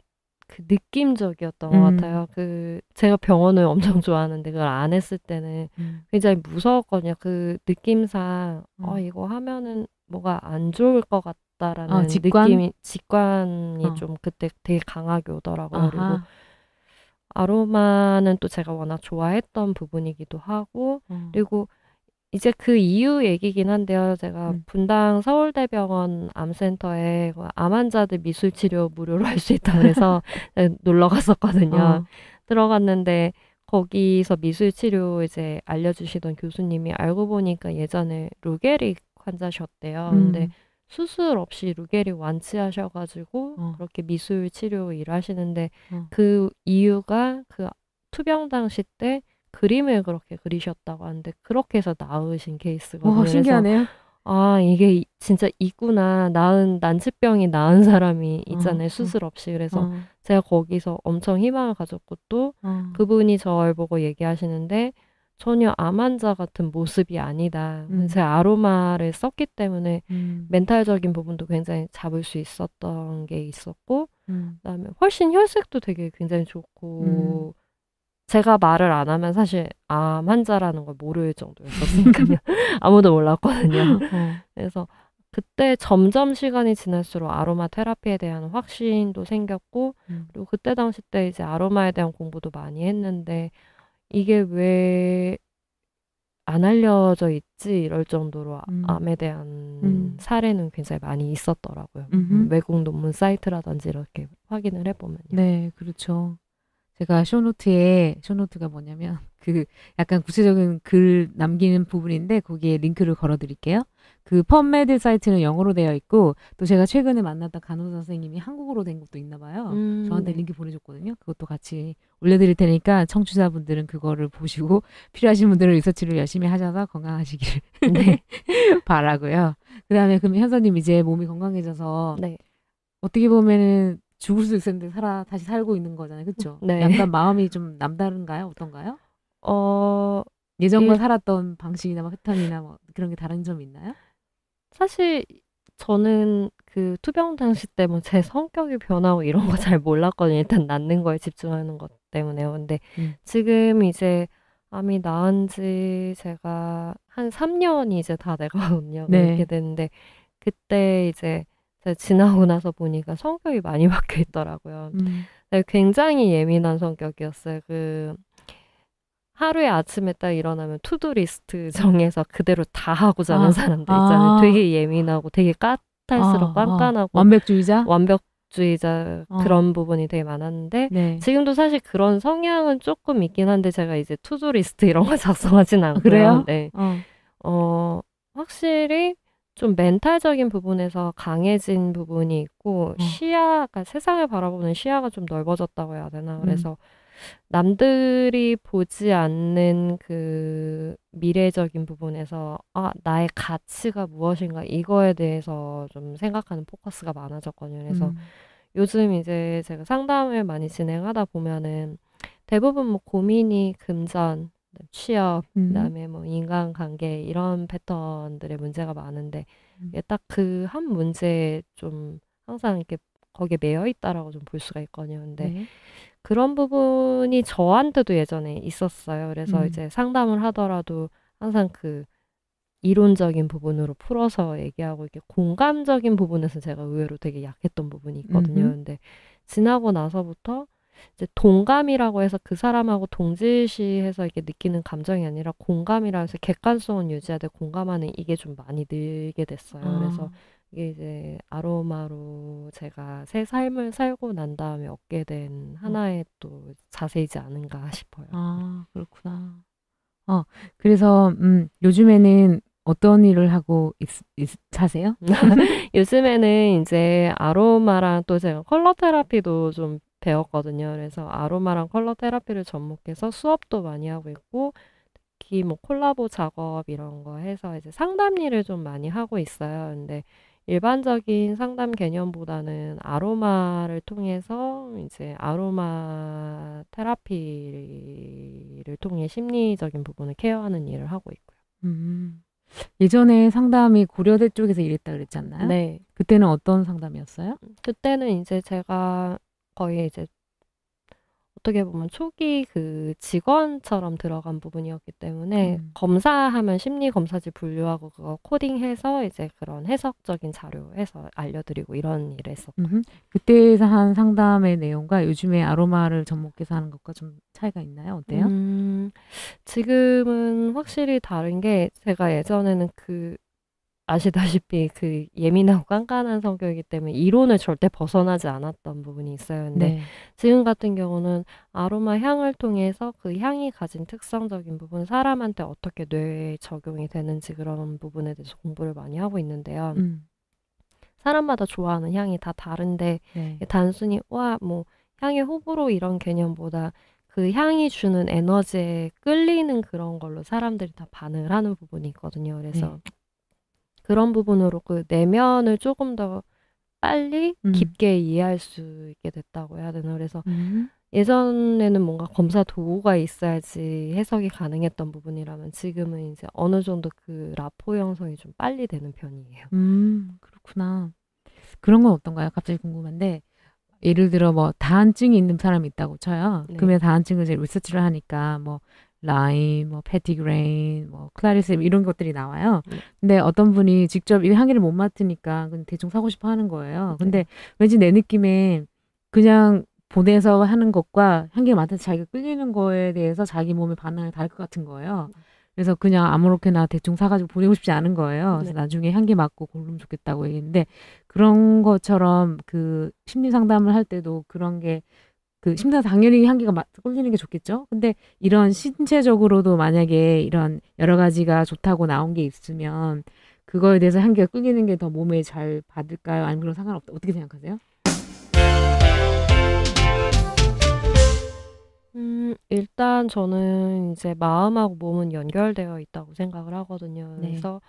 Speaker 1: 그 느낌적이었던 음. 것 같아요.
Speaker 2: 그 제가 병원을 엄청 좋아하는데 그걸 안 했을 때는 음. 굉장히 무서웠거든요. 그 느낌상 어, 음. 어 이거 하면은 뭐가 안 좋을 것 같다라는 아, 직관? 느낌이 직관이 어. 좀 그때 되게 강하게 오더라고요. 아하. 그리고 아로마는 또 제가 워낙 좋아했던 부분이기도 하고 음. 그리고 이제 그이유 얘기긴 한데요. 제가 음. 분당 서울대병원 암센터에 그 암 환자들 미술 치료 무료로 할 수 있다고 해서 놀러 갔었거든요. 어. 들어갔는데 거기서 미술 치료 이제 알려주시던 교수님이 알고 보니까 예전에 루게릭 환자셨대요. 음. 근데 수술 없이 루게릭 완치하셔가지고 어. 그렇게 미술 치료 일하시는데 어. 그 이유가 그 투병 당시 때 그림을 그렇게 그리셨다고 하는데 그렇게 해서 나으신 케이스거든요. 오, 신기하네요. 아 이게 진짜 있구나 나은 난치병이 나은 사람이 있잖아요 어, 어, 수술 없이 그래서 어. 제가 거기서 엄청 희망을 가졌고 또 어. 그분이 저를 보고 얘기하시는데 전혀 암 환자 같은 모습이 아니다 음. 제 아로마를 썼기 때문에 음. 멘탈적인 부분도 굉장히 잡을 수 있었던 게 있었고 음. 그다음에 훨씬 혈색도 되게 굉장히 좋고 음. 제가 말을 안 하면 사실 암 환자라는 걸 모를 정도였었으니까요. 아무도 몰랐거든요. 어. 그래서 그때 점점 시간이 지날수록 아로마 테라피에 대한 확신도 생겼고 음. 그리고 그때 당시 때 이제 아로마에 대한 공부도 많이 했는데 이게 왜 안 알려져 있지 이럴 정도로 아, 음. 암에 대한 음. 사례는 굉장히 많이 있었더라고요. 음흠.
Speaker 1: 외국 논문 사이트라든지 이렇게
Speaker 2: 확인을 해보면요.
Speaker 1: 네, 그렇죠. 제가 쇼노트에 쇼노트가 뭐냐면 그 약간 구체적인 글 남기는 부분인데 거기에 링크를 걸어 드릴게요. 그 펌메드 사이트는 영어로 되어 있고 또 제가 최근에 만났던 간호사 선생님이 한국어로 된 것도 있나 봐요. 음, 저한테 링크 보내줬거든요. 그것도 같이 올려드릴 테니까 청취자분들은 그거를 보시고 필요하신 분들은 리서치를 열심히 하셔서 건강하시길 네, 바라고요. 그다음에 그럼 현서님 이제 몸이 건강해져서 네. 어떻게 보면은 죽을 수 있었는데 살아 다시 살고 있는 거잖아요, 그렇죠? 네. 약간 마음이 좀 남다른가요, 어떤가요? 어 예전과 일... 예. 살았던 방식이나 막 뭐 패턴이나 뭐 그런 게 다른 점이 있나요? 사실 저는 그 투병
Speaker 2: 당시 때뭐제 성격이 변하고 이런 거 잘 몰랐거든요. 일단 낫는 거에 집중하는 것 때문에요. 근데 음. 지금 이제 암이 나은 지 제가 한 3년이 이제 다 돼가거든요. 네. 그렇게 됐는데 그때 이제 네, 지나고 나서 보니까 성격이 많이 바뀌어 있더라고요. 음. 네, 굉장히 예민한 성격이었어요. 그 하루에 아침에 딱 일어나면 투두 리스트 정해서 그대로 다 하고 자는 아, 사람들 아. 있잖아요. 아. 되게 예민하고 되게 까탈스럽고 아, 아. 깐깐하고 완벽주의자? 완벽주의자 어. 그런 부분이 되게 많았는데 네. 지금도 사실 그런 성향은 조금 있긴 한데 제가 이제 투두 리스트 이런 거 작성하진 않고요. 그래요? 네. 어. 어, 확실히 좀 멘탈적인 부분에서 강해진 부분이 있고 어. 음. 시야가 그러니까 세상을 바라보는 시야가 좀 넓어졌다고 해야 되나? 음. 그래서 남들이 보지 않는 그 미래적인 부분에서 아, 나의 가치가 무엇인가 이거에 대해서 좀 생각하는 포커스가 많아졌거든요. 그래서 음. 요즘 이제 제가 상담을 많이 진행하다 보면은 대부분 뭐 고민이 금전, 네, 취업, 음. 그다음에 뭐 인간관계 이런 패턴들의 문제가 많은데 음. 딱그 한 문제에 좀 항상 이렇게 거기에 매여 있다라고 좀 볼 수가 있거든요. 근데 네. 그런 부분이 저한테도 예전에 있었어요. 그래서 음. 이제 상담을 하더라도 항상 그 이론적인 부분으로 풀어서 얘기하고 이렇게 공감적인 부분에서 제가 의외로 되게 약했던 부분이 있거든요. 음흠. 근데 지나고 나서부터 이제 동감이라고 해서 그 사람하고 동질시해서 이게 느끼는 감정이 아니라 공감이라 해서 객관성은 유지해야 돼 공감하는 이게 좀 많이 늘게 됐어요. 아. 그래서 이게 이제 아로마로 제가 새 삶을 살고 난 다음에 얻게 된 어. 하나의 음. 또 자세이지 않은가 싶어요. 아 네. 그렇구나.
Speaker 1: 어 그래서 음 요즘에는 어떤 일을 하고 있, 있, 자세요?
Speaker 2: 요즘에는 이제 아로마랑 또 제가 컬러 테라피도 좀 되었거든요 그래서 아로마랑 컬러 테라피를 접목해서 수업도 많이 하고 있고 특히 뭐 콜라보 작업 이런 거 해서 이제 상담 일을 좀 많이 하고 있어요. 근데 일반적인 상담 개념보다는 아로마를 통해서 이제 아로마 테라피를 통해 심리적인 부분을 케어하는 일을 하고 있고요.
Speaker 1: 음. 예전에 상담이 고려대 쪽에서 일했다 그랬잖아요 네. 그때는 어떤 상담이었어요?
Speaker 2: 그때는 이제 제가 거의 이제 어떻게 보면 초기 그 직원처럼 들어간 부분이었기 때문에 음. 검사하면 심리 검사지 분류하고 그거 코딩해서 이제 그런 해석적인 자료해서 알려드리고 이런 일을
Speaker 1: 했었고 그때에서 한 상담의 내용과 요즘에 아로마를 접목해서 하는 것과 좀
Speaker 2: 차이가 있나요? 어때요?
Speaker 1: 음,
Speaker 2: 지금은 확실히 다른 게 제가 예전에는 그 아시다시피 그 예민하고 깐깐한 성격이기 때문에 이론을 절대 벗어나지 않았던 부분이 있어요. 근데 네. 지금 같은 경우는 아로마 향을 통해서 그 향이 가진 특성적인 부분, 사람한테 어떻게 뇌에 적용이 되는지 그런 부분에 대해서 공부를 많이 하고 있는데요. 음. 사람마다 좋아하는 향이 다 다른데 네. 단순히 와뭐 향의 호불호 이런 개념보다 그 향이 주는 에너지에 끌리는 그런 걸로 사람들이 다 반응을 하는 부분이 있거든요. 그래서 네. 그런 부분으로 그 내면을 조금 더 빨리 음. 깊게 이해할 수 있게 됐다고 해야 되나 그래서 음. 예전에는 뭔가 검사 도구가 있어야지 해석이 가능했던 부분이라면 지금은 이제 어느 정도 그 라포 형성이 좀 빨리 되는 편이에요.
Speaker 1: 음 그렇구나. 그런 건 어떤가요? 갑자기 궁금한데 예를 들어 뭐 다한증이 있는 사람이 있다고 쳐요. 네. 그러면 다한증을 이제 리서치를 하니까 뭐 라임, 뭐 패티그레인, 뭐 클라리스 음. 이런 것들이 나와요. 네. 근데 어떤 분이 직접 이 향기를 못 맡으니까 그냥 대충 사고 싶어 하는 거예요. 네. 근데 네. 왠지 내 느낌에 그냥 보내서 하는 것과 향기 맡아서 자기가 끌리는 거에 대해서 자기 몸의 반응이 다를 것 같은 거예요. 음. 그래서 그냥 아무렇게나 대충 사가지고 보내고 싶지 않은 거예요. 그래서 네. 나중에 향기 맡고 고르면 좋겠다고 얘기했는데 그런 것처럼 그 심리 상담을 할 때도 그런 게그 심사 당연히 향기가 막 꿀리는 게 좋겠죠. 근데 이런 신체적으로도 만약에 이런 여러 가지가 좋다고 나온 게 있으면 그거에 대해서 향기가 끌리는 게 더 몸에 잘 받을까요? 아니면 그런 상관없다. 어떻게 생각하세요? 음,
Speaker 2: 일단 저는 이제 마음하고 몸은 연결되어 있다고 생각을 하거든요. 네. 그래서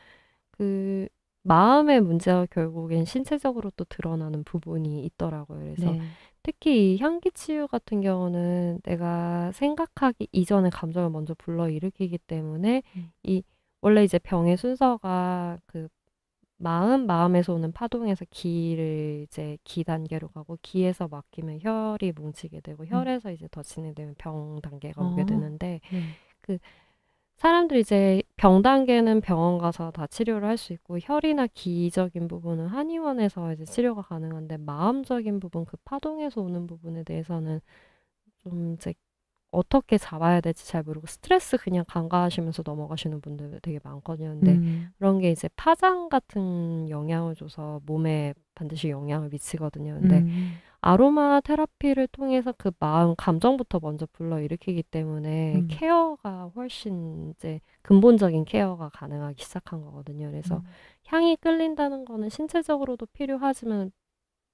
Speaker 2: 그 마음의 문제가 결국엔 신체적으로 또 드러나는 부분이 있더라고요. 그래서 네. 특히 이 향기 치유 같은 경우는 내가 생각하기 이전에 감정을 먼저 불러일으키기 때문에 음. 이 원래 이제 병의 순서가 그 마음, 마음에서 오는 파동에서 기를 이제 기 단계로 가고 기에서 막히면 혈이 뭉치게 되고 음. 혈에서 음. 이제 더 진행되면 병 단계가 오게 아. 되는데 음. 그 사람들이 이제 병 단계는 병원 가서 다 치료를 할 수 있고 혈이나 기적인 부분은 한의원에서 이제 치료가 가능한데 마음적인 부분 그 파동에서 오는 부분에 대해서는 좀 이제 어떻게 잡아야 될지 잘 모르고 스트레스 그냥 간과하시면서 넘어가시는 분들 되게 많거든요. 근데 음. 그런 게 이제 파장 같은 영향을 줘서 몸에 반드시 영향을 미치거든요. 근데 음. 아로마 테라피를 통해서 그 마음 감정부터 먼저 불러일으키기 때문에 음. 케어가 훨씬 이제 근본적인 케어가 가능하기 시작한 거거든요. 그래서 음. 향이 끌린다는 거는 신체적으로도 필요하지만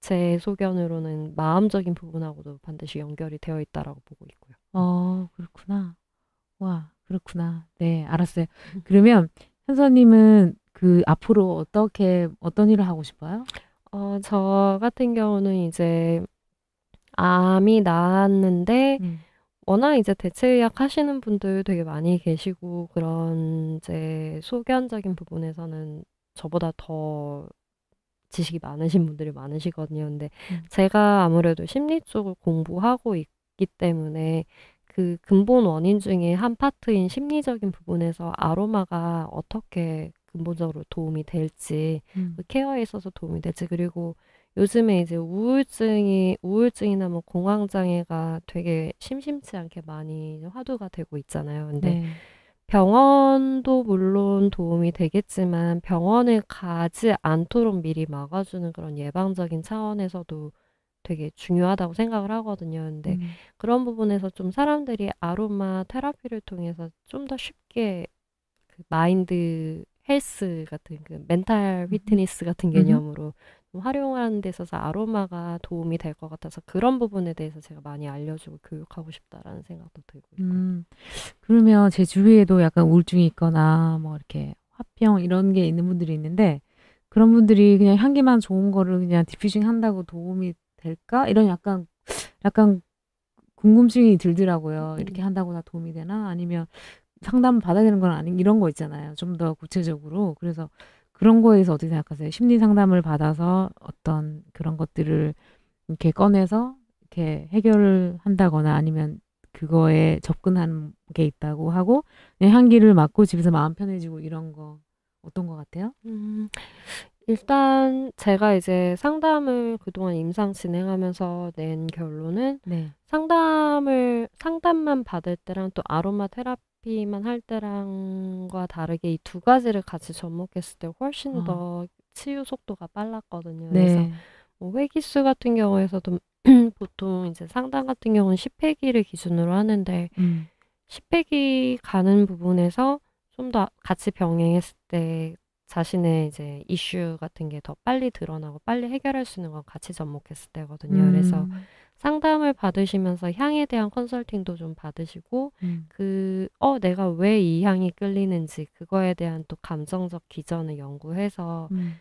Speaker 2: 제 소견으로는 마음적인 부분하고도 반드시 연결이 되어 있다라고 보고
Speaker 1: 있고요. 어, 그렇구나. 와, 그렇구나. 네, 알았어요. 음. 그러면 현서님은 그 앞으로 어떻게 어떤 일을 하고 싶어요?
Speaker 2: 어, 저 같은 경우는 이제 암이 나았는데 음. 워낙 이제 대체의학 하시는 분들 되게 많이 계시고 그런 이제 소견적인 부분에서는 저보다 더 지식이 많으신 분들이 많으시거든요. 근데 음. 제가 아무래도 심리 쪽을 공부하고 있기 때문에 그 근본 원인 중에 한 파트인 심리적인 부분에서 아로마가 어떻게 근본적으로 도움이 될지 음. 그 케어에 있어서 도움이 될지 그리고 요즘에 이제 우울증이 우울증이나 뭐 공황 장애가 되게 심심치 않게 많이 화두가 되고 있잖아요. 근데 네. 병원도 물론 도움이 되겠지만 병원에 가지 않도록 미리 막아주는 그런 예방적인 차원에서도 되게 중요하다고 생각을 하거든요. 근데 음. 그런 부분에서 좀 사람들이 아로마 테라피를 통해서 좀 더 쉽게 그 마인드 헬스 같은 그 멘탈 피트니스 같은 개념으로 활용하는 데 있어서 아로마가 도움이 될 것 같아서 그런 부분에 대해서 제가 많이 알려주고 교육하고 싶다라는 생각도 들고
Speaker 1: 있고 음, 그러면 제 주위에도 약간 우울증이 있거나 뭐 이렇게 화병 이런 게 있는 분들이 있는데 그런 분들이 그냥 향기만 좋은 거를 그냥 디퓨징 한다고 도움이 될까 이런 약간 약간 궁금증이 들더라고요. 음. 이렇게 한다고 나 도움이 되나? 아니면 상담 받아야 되는 건 아닌 이런 거 있잖아요. 좀 더 구체적으로. 그래서 그런 거에 대해서 어떻게 생각하세요? 심리 상담을 받아서 어떤 그런 것들을 이렇게 꺼내서 이렇게 해결을 한다거나 아니면 그거에 접근하는 게 있다고 하고 향기를 맡고 집에서 마음 편해지고 이런 거 어떤 것 같아요? 음, 일단 제가 이제 상담을 그동안
Speaker 2: 임상 진행하면서 낸 결론은 네. 상담을 상담만 받을 때랑 또 아로마 테라피 NLP만 할 때랑과 다르게 이 두 가지를 같이 접목했을 때 훨씬 어. 더 치유 속도가 빨랐거든요. 네. 그래서 뭐 회기수 같은 경우에서도 보통 이제 상담 같은 경우는 10회기를 기준으로 하는데 음. 10회기 가는 부분에서 좀 더 같이 병행했을 때 자신의 이제 이슈 같은 게 더 빨리 드러나고 빨리 해결할 수 있는 건 같이 접목했을 때거든요. 음. 그래서 상담을 받으시면서 향에 대한 컨설팅도 좀 받으시고 음. 그어 내가 왜 이 향이 끌리는지 그거에 대한 또 감정적 기전을 연구해서 음.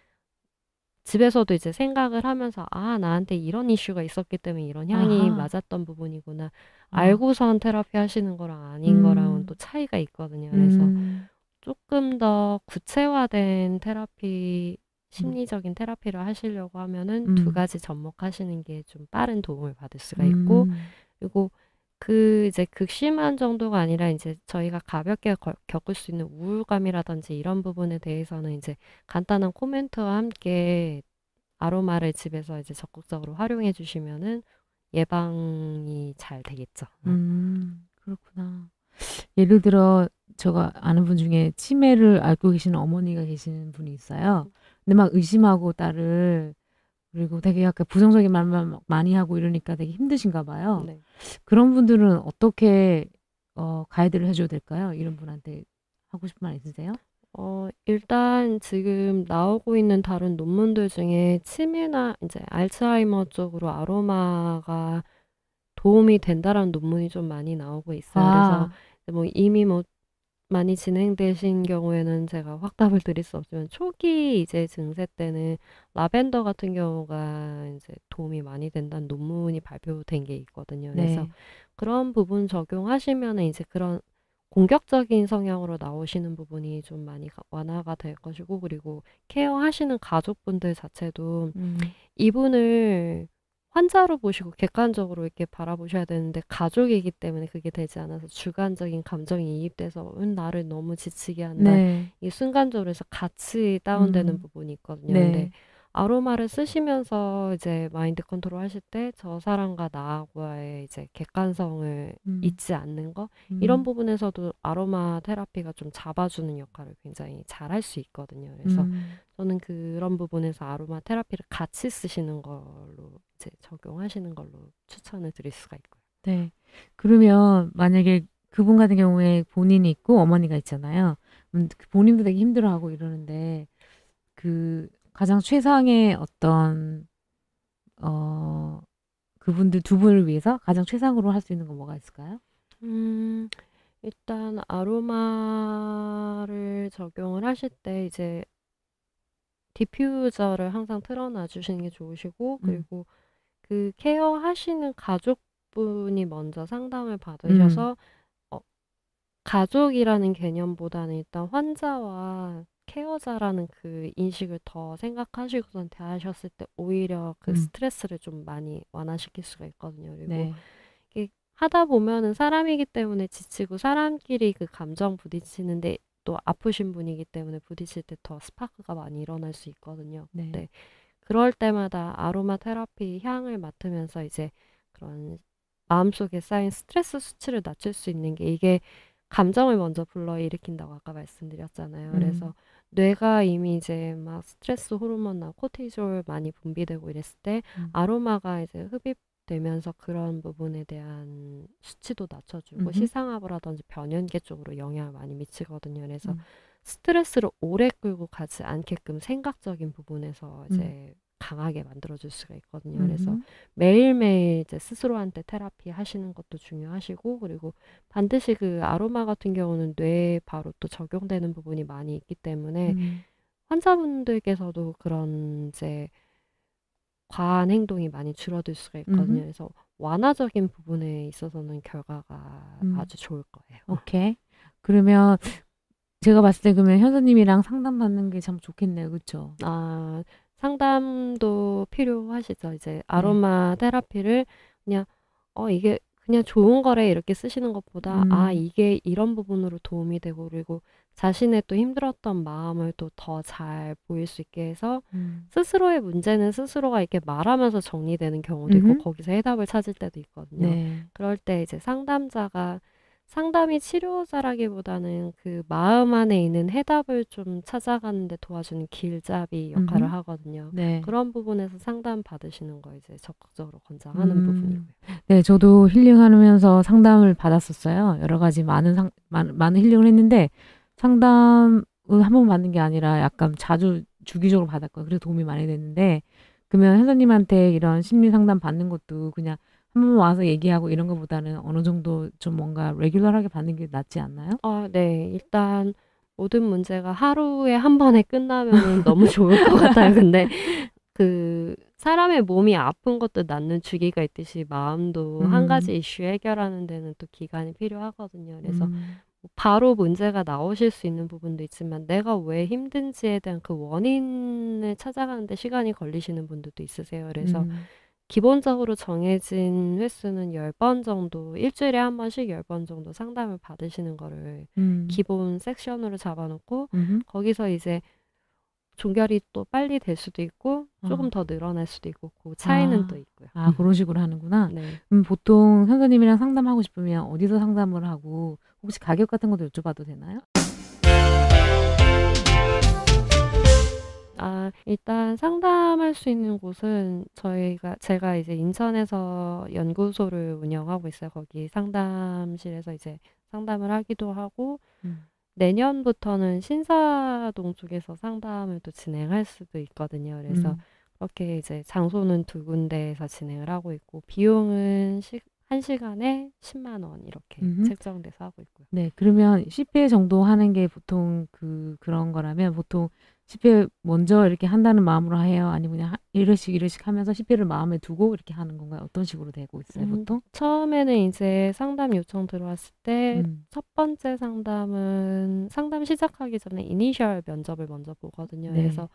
Speaker 2: 집에서도 이제 생각을 하면서 아 나한테 이런 이슈가 있었기 때문에 이런 향이 아하. 맞았던 부분이구나 음. 알고선 테라피 하시는 거랑 아닌 음. 거랑은 또 차이가 있거든요. 그래서 음. 조금 더 구체화된 테라피 심리적인 테라피를 하시려고 하면은 음. 두 가지 접목하시는 게 좀 빠른 도움을 받을 수가 있고 음. 그리고 그 이제 극심한 정도가 아니라 이제 저희가 가볍게 거, 겪을 수 있는 우울감이라든지 이런 부분에 대해서는 이제 간단한 코멘트와 함께 아로마를 집에서 이제 적극적으로 활용해 주시면은 예방이 잘 되겠죠.
Speaker 1: 네. 음, 그렇구나. 예를 들어 제가 아는 분 중에 치매를 앓고 계시는 어머니가 계시는 분이 있어요. 근데 막 의심하고 딸을 그리고 되게 약간 부정적인 말만 많이 하고 이러니까 되게 힘드신가 봐요. 네. 그런 분들은 어떻게 어, 가이드를 해줘야 될까요? 이런 분한테 하고 싶은 말 있으세요? 어,
Speaker 2: 일단 지금 나오고 있는 다른 논문들 중에 치매나 이제 알츠하이머 쪽으로 아로마가 도움이 된다라는 논문이 좀 많이 나오고 있어요. 아. 그래서 뭐 이미 뭐 많이 진행되신 경우에는 제가 확답을 드릴 수 없지만 초기 이제 증세 때는 라벤더 같은 경우가 이제 도움이 많이 된다는 논문이 발표된 게 있거든요. 네. 그래서 그런 부분 적용하시면 이제 그런 공격적인 성향으로 나오시는 부분이 좀 많이 완화가 될 것이고 그리고 케어하시는 가족분들 자체도 음. 이분을 환자로 보시고 객관적으로 이렇게 바라보셔야 되는데 가족이기 때문에 그게 되지 않아서 주관적인 감정이 이입돼서 음, 나를 너무 지치게 한다. 네. 이 순간적으로 해서 같이 다운되는 음. 부분이 있거든요. 네. 근데 아로마를 쓰시면서 이제 마인드 컨트롤 하실 때 저 사람과 나하고의 이제 객관성을 음. 잊지 않는 거 음. 이런 부분에서도 아로마 테라피가 좀 잡아주는 역할을 굉장히 잘 할 수 있거든요. 그래서 음. 저는 그런 부분에서 아로마 테라피를 같이 쓰시는 걸로 이제 적용하시는 걸로 추천을 드릴 수가 있고요.
Speaker 1: 네. 그러면 만약에 그분 같은 경우에 본인이 있고 어머니가 있잖아요. 음, 그 본인도 되게 힘들어하고 이러는데 그 가장 최상의 어떤 어 그분들 두 분을 위해서 가장 최상으로 할 수 있는 건 뭐가 있을까요?
Speaker 2: 음 일단 아로마를 적용을 하실 때 이제 디퓨저를 항상 틀어놔 주시는 게 좋으시고 음. 그리고 음. 그 케어하시는 가족분이 먼저 상담을 받으셔서 음. 어, 가족이라는 개념보다는 일단 환자와 케어자라는 그 인식을 더 생각하시고선 대하셨을 때 오히려 그 음. 스트레스를 좀 많이 완화시킬 수가 있거든요. 그리고 네. 이게 하다 보면은 사람이기 때문에 지치고 사람끼리 그 감정 부딪히는데 또 아프신 분이기 때문에 부딪힐 때 더 스파크가 많이 일어날 수 있거든요. 네. 네. 그럴 때마다 아로마 테라피 향을 맡으면서 이제 그런 마음속에 쌓인 스트레스 수치를 낮출 수 있는 게 이게 감정을 먼저 불러일으킨다고 아까 말씀드렸잖아요. 음. 그래서 뇌가 이미 이제 막 스트레스 호르몬 이나 코티졸 많이 분비되고 이랬을 때 음. 아로마가 이제 흡입되면서 그런 부분에 대한 수치도 낮춰주고 음 시상압을 라든지 변연계 쪽으로 영향을 많이 미치거든요. 그래서 음. 스트레스를 오래 끌고 가지 않게끔 생각적인 부분에서 이제 음. 강하게 만들어줄 수가 있거든요. 그래서 매일매일 이제 스스로한테 테라피 하시는 것도 중요하시고 그리고 반드시 그 아로마 같은 경우는 뇌에 바로 또 적용되는 부분이 많이 있기 때문에 음. 환자분들께서도 그런 이제 과한 행동이 많이 줄어들 수가 있거든요. 음 그래서 완화적인 부분에 있어서는 결과가 음. 아주
Speaker 1: 좋을 거예요. 오케이. 그러면 제가 봤을 때 그러면 현서님이랑 상담받는 게 참 좋겠네요, 그렇죠? 아
Speaker 2: 상담도 필요하시죠. 이제 네. 아로마 테라피를 그냥 어 이게 그냥 좋은 거래 이렇게 쓰시는 것보다 아, 음. 아 이게 이런 부분으로 도움이 되고 그리고 자신의 또 힘들었던 마음을 또 더 잘 보일 수 있게 해서 음. 스스로의 문제는 스스로가 이렇게 말하면서 정리되는 경우도 있고 거기서 해답을 찾을 때도 있거든요. 네. 그럴 때 이제 상담자가 상담이 치료자라기보다는 그 마음 안에 있는 해답을 좀 찾아가는 데 도와주는 길잡이 역할을 음 하거든요. 네. 그런 부분에서 상담 받으시는 거 이제 적극적으로 권장하는 음. 부분이고요.
Speaker 1: 네, 저도 힐링하면서 상담을 받았었어요. 여러 가지 많은 상 많, 많은 힐링을 했는데 상담을 한 번 받는 게 아니라 약간 자주 주기적으로 받았고요. 그래서 도움이 많이 됐는데 그러면 회사님한테 이런 심리 상담 받는 것도 그냥 한번 와서 얘기하고 이런 것보다는 어느 정도 좀 뭔가 레귤러하게 받는 게 낫지 않나요?
Speaker 2: 아, 네. 일단 모든 문제가 하루에 한 번에 끝나면 너무 좋을 것 같아요. 근데 그 사람의 몸이 아픈 것도 낫는 주기가 있듯이 마음도 음. 한 가지 음. 이슈 해결하는 데는 또 기간이 필요하거든요. 그래서 음. 뭐 바로 문제가 나오실 수 있는 부분도 있지만 내가 왜 힘든지에 대한 그 원인을 찾아가는데 시간이 걸리시는 분들도 있으세요. 그래서 음. 기본적으로 정해진 횟수는 10번 정도, 일주일에 한 번씩 10번 정도 상담을 받으시는 거를 음. 기본 섹션으로 잡아놓고 음흠. 거기서 이제 종결이 또 빨리 될 수도 있고 조금 어. 더 늘어날 수도 있고 그 차이는 아. 또
Speaker 1: 있고요. 아 그런 식으로 하는구나. 네. 음, 보통 선생님이랑 상담하고 싶으면 어디서 상담을 하고 혹시 가격 같은 것도 여쭤봐도 되나요? 아, 일단 상담할 수 있는 곳은 저희가
Speaker 2: 제가 이제 인천에서 연구소를 운영하고 있어요. 거기 상담실에서 이제 상담을 하기도 하고 음. 내년부터는 신사동 쪽에서 상담을 또 진행할 수도 있거든요. 그래서 음. 그렇게 이제 장소는 두 군데에서 진행을 하고 있고
Speaker 1: 비용은
Speaker 2: 시, 한 시간에 10만 원 이렇게 음 책정돼서 하고 있고요.
Speaker 1: 네, 그러면 10회 정도 하는 게 보통 그 그런 거라면 보통 집회 먼저 이렇게 한다는 마음으로 해요? 아니면 그냥 이러식 이러식 하면서 집회를 마음에 두고 이렇게 하는 건가요? 어떤 식으로 되고 있어요, 음, 보통?
Speaker 2: 처음에는 이제
Speaker 1: 상담 요청 들어왔을
Speaker 2: 때첫 음. 번째 상담은 상담 시작하기 전에 이니셜 면접을 먼저 보거든요. 네. 그래서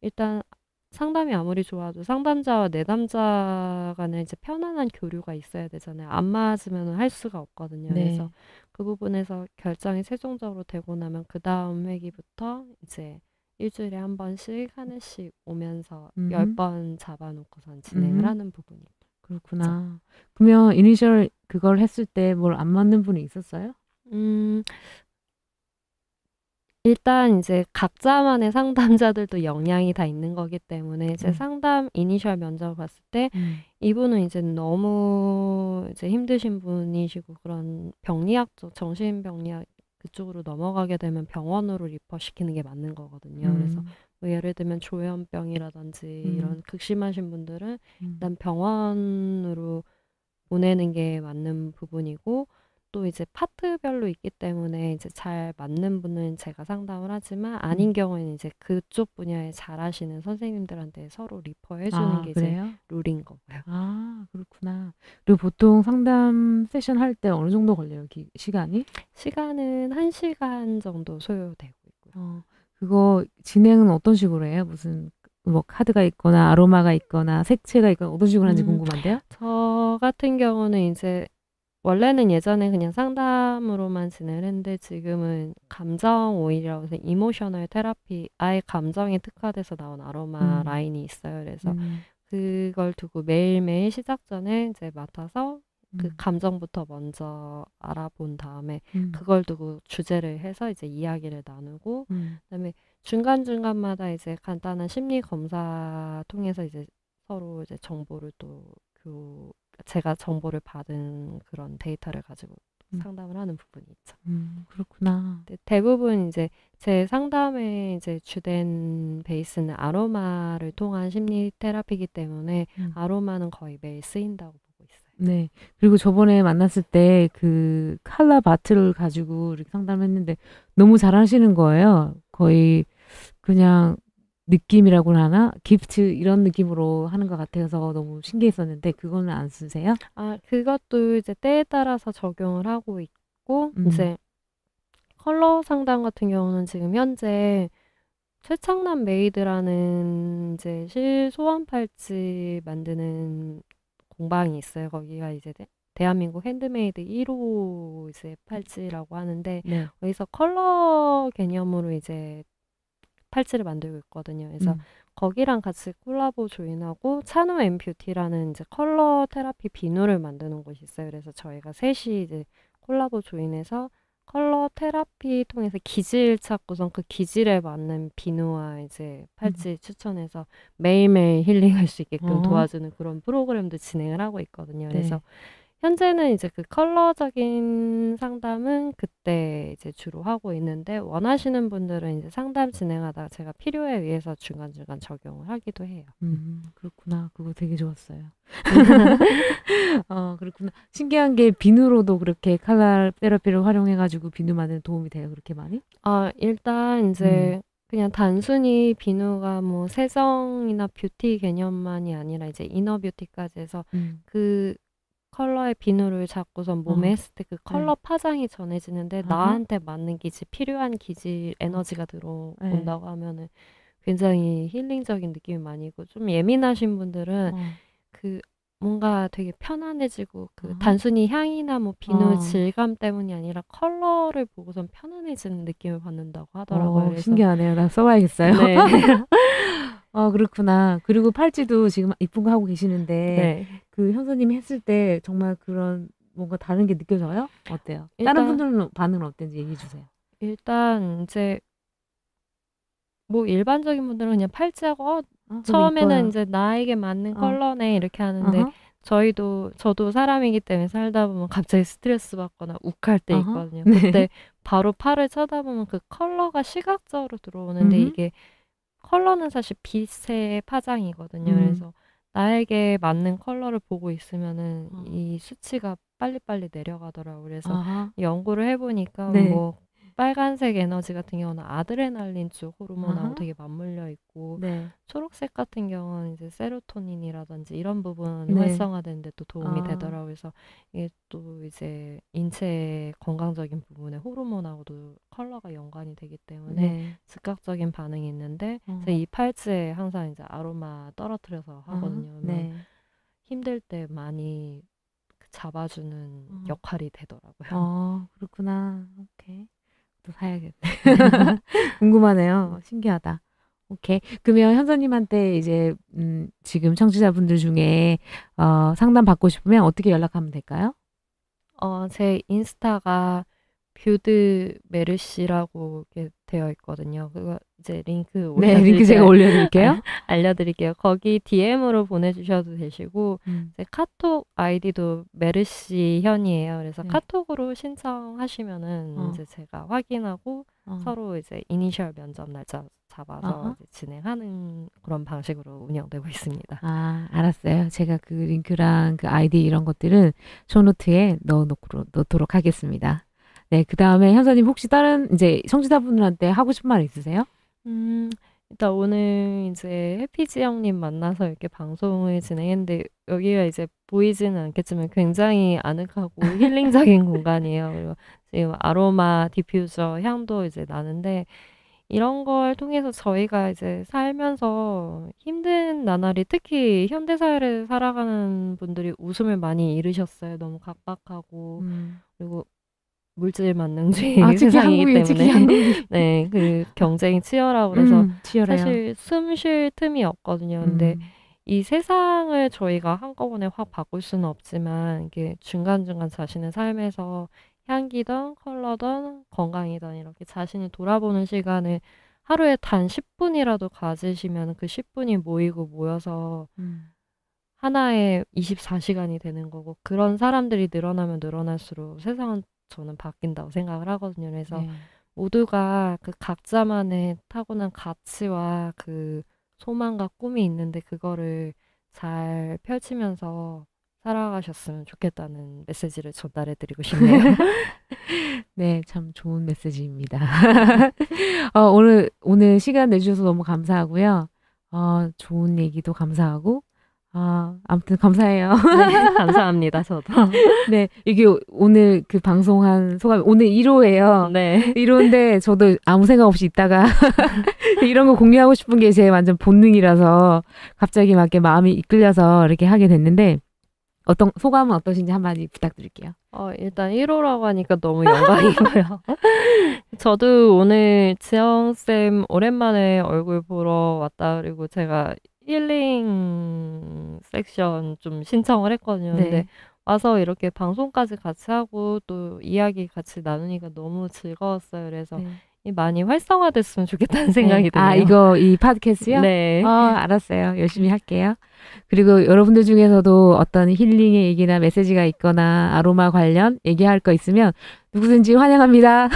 Speaker 2: 일단 상담이 아무리 좋아도 상담자와 내담자 간에 이제 편안한 교류가 있어야 되잖아요. 안 맞으면 할 수가 없거든요. 네. 그래서 그 부분에서 결정이 최종적으로 되고 나면 그 다음 회기부터 이제 일주일에 한 번씩 하나씩 오면서 열번 음. 잡아놓고선 진행을 음. 하는 부분이
Speaker 1: 그렇구나. 그렇죠? 그러면 이니셜 그걸 했을 때 뭘 안 맞는 분이 있었어요? 음, 일단 이제 각자만의
Speaker 2: 상담자들도 역량이 다 있는 거기 때문에 이제 음. 상담 이니셜 면접을 봤을 때 음. 이분은 이제 너무 이제 힘드신 분이시고 그런 병리학적 정신병리학 그쪽으로 넘어가게 되면 병원으로 리퍼시키는 게 맞는 거거든요. 음. 그래서 뭐 예를 들면 조현병이라든지 음. 이런 극심하신 분들은 음. 일단 병원으로 보내는 게 맞는 부분이고 또 이제 파트별로 있기 때문에 이제 잘 맞는 분은 제가 상담을 하지만 음. 아닌 경우에는 이제 그쪽 분야에 잘 하시는 선생님들한테 서로 리퍼해 아, 주는 아, 게그래 이제
Speaker 1: 룰인 거고요. 아, 그렇구나. 그리고 보통 상담 세션 할 때 어느 정도 걸려요? 기, 시간이?
Speaker 2: 시간은
Speaker 1: 한시간
Speaker 2: 정도 소요되고 있고요. 어,
Speaker 1: 그거 진행은 어떤 식으로 해요? 무슨 뭐 카드가 있거나 아로마가 있거나 색채가 있거나 어떤 식으로 하는지 음, 궁금한데요?
Speaker 2: 저 같은 경우는 이제 원래는 예전에 그냥 상담으로만 진행을 했는데 지금은 감정 오히려 그래서 이모셔널 테라피 아예 감정에 특화돼서 나온 아로마 음. 라인이 있어요. 그래서 음. 그걸 두고 매일매일 시작 전에 이제 맡아서 그 음. 감정부터 먼저 알아본 다음에 음. 그걸 두고 주제를 해서 이제 이야기를 나누고 음. 그다음에 중간 중간마다 이제 간단한 심리 검사 통해서 이제 서로 이제 정보를 또교 제가 정보를 받은 그런 데이터를 가지고 음. 상담을 하는 부분이 있죠. 음, 그렇구나. 대부분 이제 제 상담의 이제 주된 베이스는 아로마를 통한 심리 테라피이기 때문에 음. 아로마는 거의 매일 쓰인다고 보고
Speaker 1: 있어요. 네. 그리고 저번에 만났을 때 그 칼라 바트를 가지고 이렇게 상담했는데 너무 잘하시는 거예요. 거의 그냥 느낌이라고 하나 기프트 이런 느낌으로 하는 것 같아서 너무 신기했었는데 그거는 안 쓰세요?
Speaker 2: 아 그것도 이제 때에 따라서 적용을 하고 있고 음. 이제 컬러 상담 같은 경우는 지금 현재 최창남 메이드라는 이제 실소원 팔찌 만드는 공방이 있어요. 거기가 이제 대한민국 핸드메이드 1호 이제 팔찌라고 하는데 네. 여기서 컬러 개념으로 이제 팔찌를 만들고 있거든요. 그래서 음. 거기랑 같이 콜라보 조인하고 찬우 앤뷰티라는 이제 컬러 테라피 비누를 만드는 곳이 있어요. 그래서 저희가 셋이 이제 콜라보 조인해서 컬러 테라피 통해서 기질 찾고선 그 기질에 맞는 비누와 이제 팔찌 음. 추천해서 매일매일 힐링할 수 있게끔 어. 도와주는 그런 프로그램도 진행을 하고 있거든요. 네. 그래서 현재는 이제 그 컬러적인 상담은 그때 이제 주로 하고 있는데 원하시는 분들은 이제 상담 진행하다가 제가 필요에 의해서 중간중간 적용을 하기도 해요.
Speaker 1: 음, 그렇구나. 그거 되게 좋았어요. 어, 그렇구나. 신기한 게 비누로도 그렇게 칼라 테라피를 활용해 가지고 비누 만드 도움이 돼요. 그렇게 많이?
Speaker 2: 아, 일단 이제 음. 그냥 단순히 비누가 뭐 세정이나 뷰티 개념만이 아니라 이제 이너 뷰티까지 해서 음. 그 컬러의 비누를 잡고선 어. 몸에 어. 했을 때그 네. 컬러 네. 파장이 전해지는데 아하. 나한테 맞는 기질, 필요한 기질 에너지가 들어온다고 네. 하면은 굉장히 힐링적인 느낌이 많이 있고 좀 예민하신 분들은 어. 그 뭔가 되게 편안해지고 그 어. 단순히 향이나 뭐 비누 어. 질감 때문이 아니라 컬러를 보고선 편안해지는 느낌을 받는다고 어, 하더라고요. 오, 신기하네요.
Speaker 1: 나 써봐야겠어요. 네. 네. 아, 그렇구나. 그리고 팔찌도 지금 이쁜 거 하고 계시는데 네. 그 형사님이 했을 때 정말 그런 뭔가 다른 게 느껴져요? 어때요? 일단, 다른 분들은 반응은 어땠는지 얘기해 주세요. 일단 이제 뭐
Speaker 2: 일반적인 분들은 그냥 팔찌하고 어, 아, 처음에는 이제 나에게 맞는 어. 컬러네 이렇게 하는데 어허. 저희도 저도 사람이기 때문에 살다 보면 갑자기 스트레스 받거나 욱할 때 있거든요. 네. 그때 네. 바로 팔을 쳐다보면 그 컬러가 시각적으로 들어오는데 음흠. 이게 컬러는 사실 빛의 파장이거든요. 음. 그래서 나에게 맞는 컬러를 보고 있으면은 어. 이 수치가 빨리빨리 내려가더라고요. 그래서 아하. 연구를 해보니까 네. 뭐 빨간색 에너지 같은 경우는 아드레날린 쪽 호르몬하고 아하. 되게 맞물려 있고 네. 초록색 같은 경우는 이제 세로토닌이라든지 이런 부분 네. 활성화되는데 또 도움이 아. 되더라고요. 그래서 이게 또 이제 인체의 건강적인 부분에 호르몬하고도 컬러가 연관이 되기 때문에 네. 즉각적인 반응이 있는데 어. 제가 음. 이 팔찌에 항상 이제 아로마 떨어뜨려서 아, 하거든요. 네. 힘들 때 많이 그 잡아주는 어. 역할이 되더라고요.
Speaker 1: 어, 그렇구나. 오케이. 또 사야겠네. 음. 궁금하네요. 신기하다. 오케이. 그러면 현서님한테 이제 음, 지금 청취자분들 중에 어, 상담 받고 싶으면 어떻게 연락하면 될까요?
Speaker 2: 어, 제 인스타가 뷰드 메르시라고 되어 있거든요. 그거 이제 링크 올려 네, 링크 제가 올려드릴게요. 알려드릴게요. 거기 DM으로 보내주셔도 되시고 음. 카톡 아이디도 메르시 현이에요. 그래서 네. 카톡으로 신청하시면은 어. 이제 제가 확인하고 어. 서로 이제 이니셜 면접 날짜 잡아서 진행하는 그런 방식으로 운영되고 있습니다.
Speaker 1: 아, 알았어요. 제가 그 링크랑 그 아이디 이런 것들은 쇼노트에 넣어놓도록 하겠습니다. 네, 그 다음에 현사님 혹시 다른 이제 성지자분들한테 하고 싶은 말 있으세요? 음,
Speaker 2: 일단 오늘 이제 해피지 형님 만나서 이렇게 방송을 진행했는데 여기가 이제 보이지는 않겠지만 굉장히 아늑하고 힐링적인 공간이에요. 그리고 지금 아로마 디퓨저 향도 이제 나는데 이런 걸 통해서 저희가 이제 살면서 힘든 나날이 특히 현대사회를 살아가는 분들이 웃음을 많이 잃으셨어요. 너무 각박하고 음. 그리고 물질 만능주의 아, 세상이기 때문에 네그 경쟁이 치열하고 그래서 음, 사실 숨 쉴 틈이 없거든요. 근데 음. 이 세상을 저희가 한꺼번에 확 바꿀 수는 없지만 이게 중간중간 자신의 삶에서 향기든 컬러든 건강이든 이렇게 자신이 돌아보는 시간을 하루에 단 10분이라도 가지시면 그 10분이 모이고 모여서 음. 하나의 24시간이 되는 거고 그런 사람들이 늘어나면 늘어날수록 세상은 저는 바뀐다고 생각을 하거든요. 그래서 네. 모두가 그 각자만의 타고난 가치와 그 소망과 꿈이 있는데 그거를 잘 펼치면서
Speaker 1: 살아가셨으면 좋겠다는 메시지를 전달해드리고 싶네요. 네, 참 좋은 메시지입니다. 어, 오늘 오늘 시간 내주셔서 너무 감사하고요. 어, 좋은 얘기도 감사하고 아, 아무튼 감사해요. 네,
Speaker 2: 감사합니다. 저도.
Speaker 1: 네, 이게 오늘 그 방송한 소감 오늘 1호예요. 네. 1호인데 저도 아무 생각 없이 있다가 이런 거 공유하고 싶은 게 제 완전 본능이라서 갑자기 막 이렇게 마음이 이끌려서 이렇게 하게 됐는데 어떤 소감은 어떠신지 한마디 부탁드릴게요.
Speaker 2: 어, 일단 1호라고 하니까 너무 영광이고요. 저도 오늘 지영쌤 오랜만에 얼굴 보러 왔다. 그리고 제가 힐링 섹션 좀 신청을 했거든요. 네. 근데 와서 이렇게 방송까지 같이 하고 또 이야기 같이 나누니까 너무 즐거웠어요. 그래서 네.
Speaker 1: 많이 활성화됐으면 좋겠다는 네. 생각이 네. 드네요. 아, 이거 이 팟캐스트요? 네. 어, 알았어요. 열심히 할게요. 그리고 여러분들 중에서도 어떤 힐링의 얘기나 메시지가 있거나 아로마 관련 얘기할 거 있으면 누구든지 환영합니다.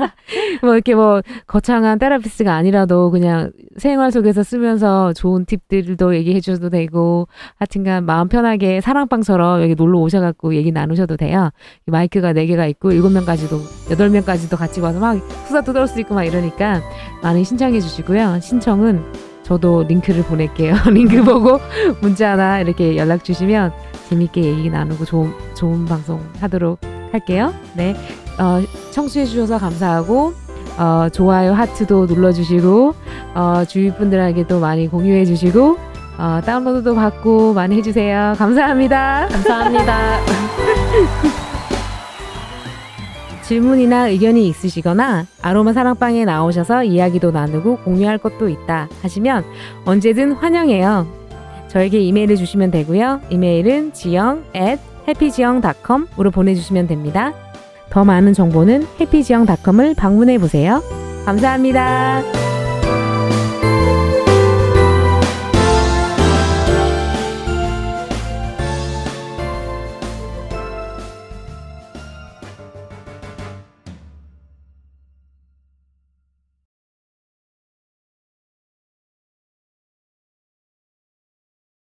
Speaker 1: 뭐 이렇게 뭐 거창한 테라피스가 아니라도 그냥 생활 속에서 쓰면서 좋은 팁들도 얘기해 주셔도 되고 하여튼간 마음 편하게 사랑방처럼 여기 놀러 오셔갖고 얘기 나누셔도 돼요. 마이크가 네개가 있고 일곱 명까지도 여덟 명까지도 같이 와서 막 수다 떠들 수 있고 막 이러니까 많이 신청해 주시고요. 신청은 저도 링크를 보낼게요. 링크 보고 문자나 이렇게 연락 주시면 재밌게 얘기 나누고 좋은, 좋은 방송 하도록 할게요. 네. 어, 청취해 주셔서 감사하고 어, 좋아요 하트도 눌러주시고 어, 주위 분들에게도 많이 공유해 주시고 어, 다운로드도 받고 많이 해주세요. 감사합니다. 감사합니다. 질문이나 의견이 있으시거나 아로마 사랑방에 나오셔서 이야기도 나누고 공유할 것도 있다 하시면 언제든 환영해요. 저에게 이메일을 주시면 되고요. 이메일은 지영 at 해피지영닷컴으로 보내주시면 됩니다. 더 많은 정보는 해피지영닷컴을 방문해 보세요. 감사합니다.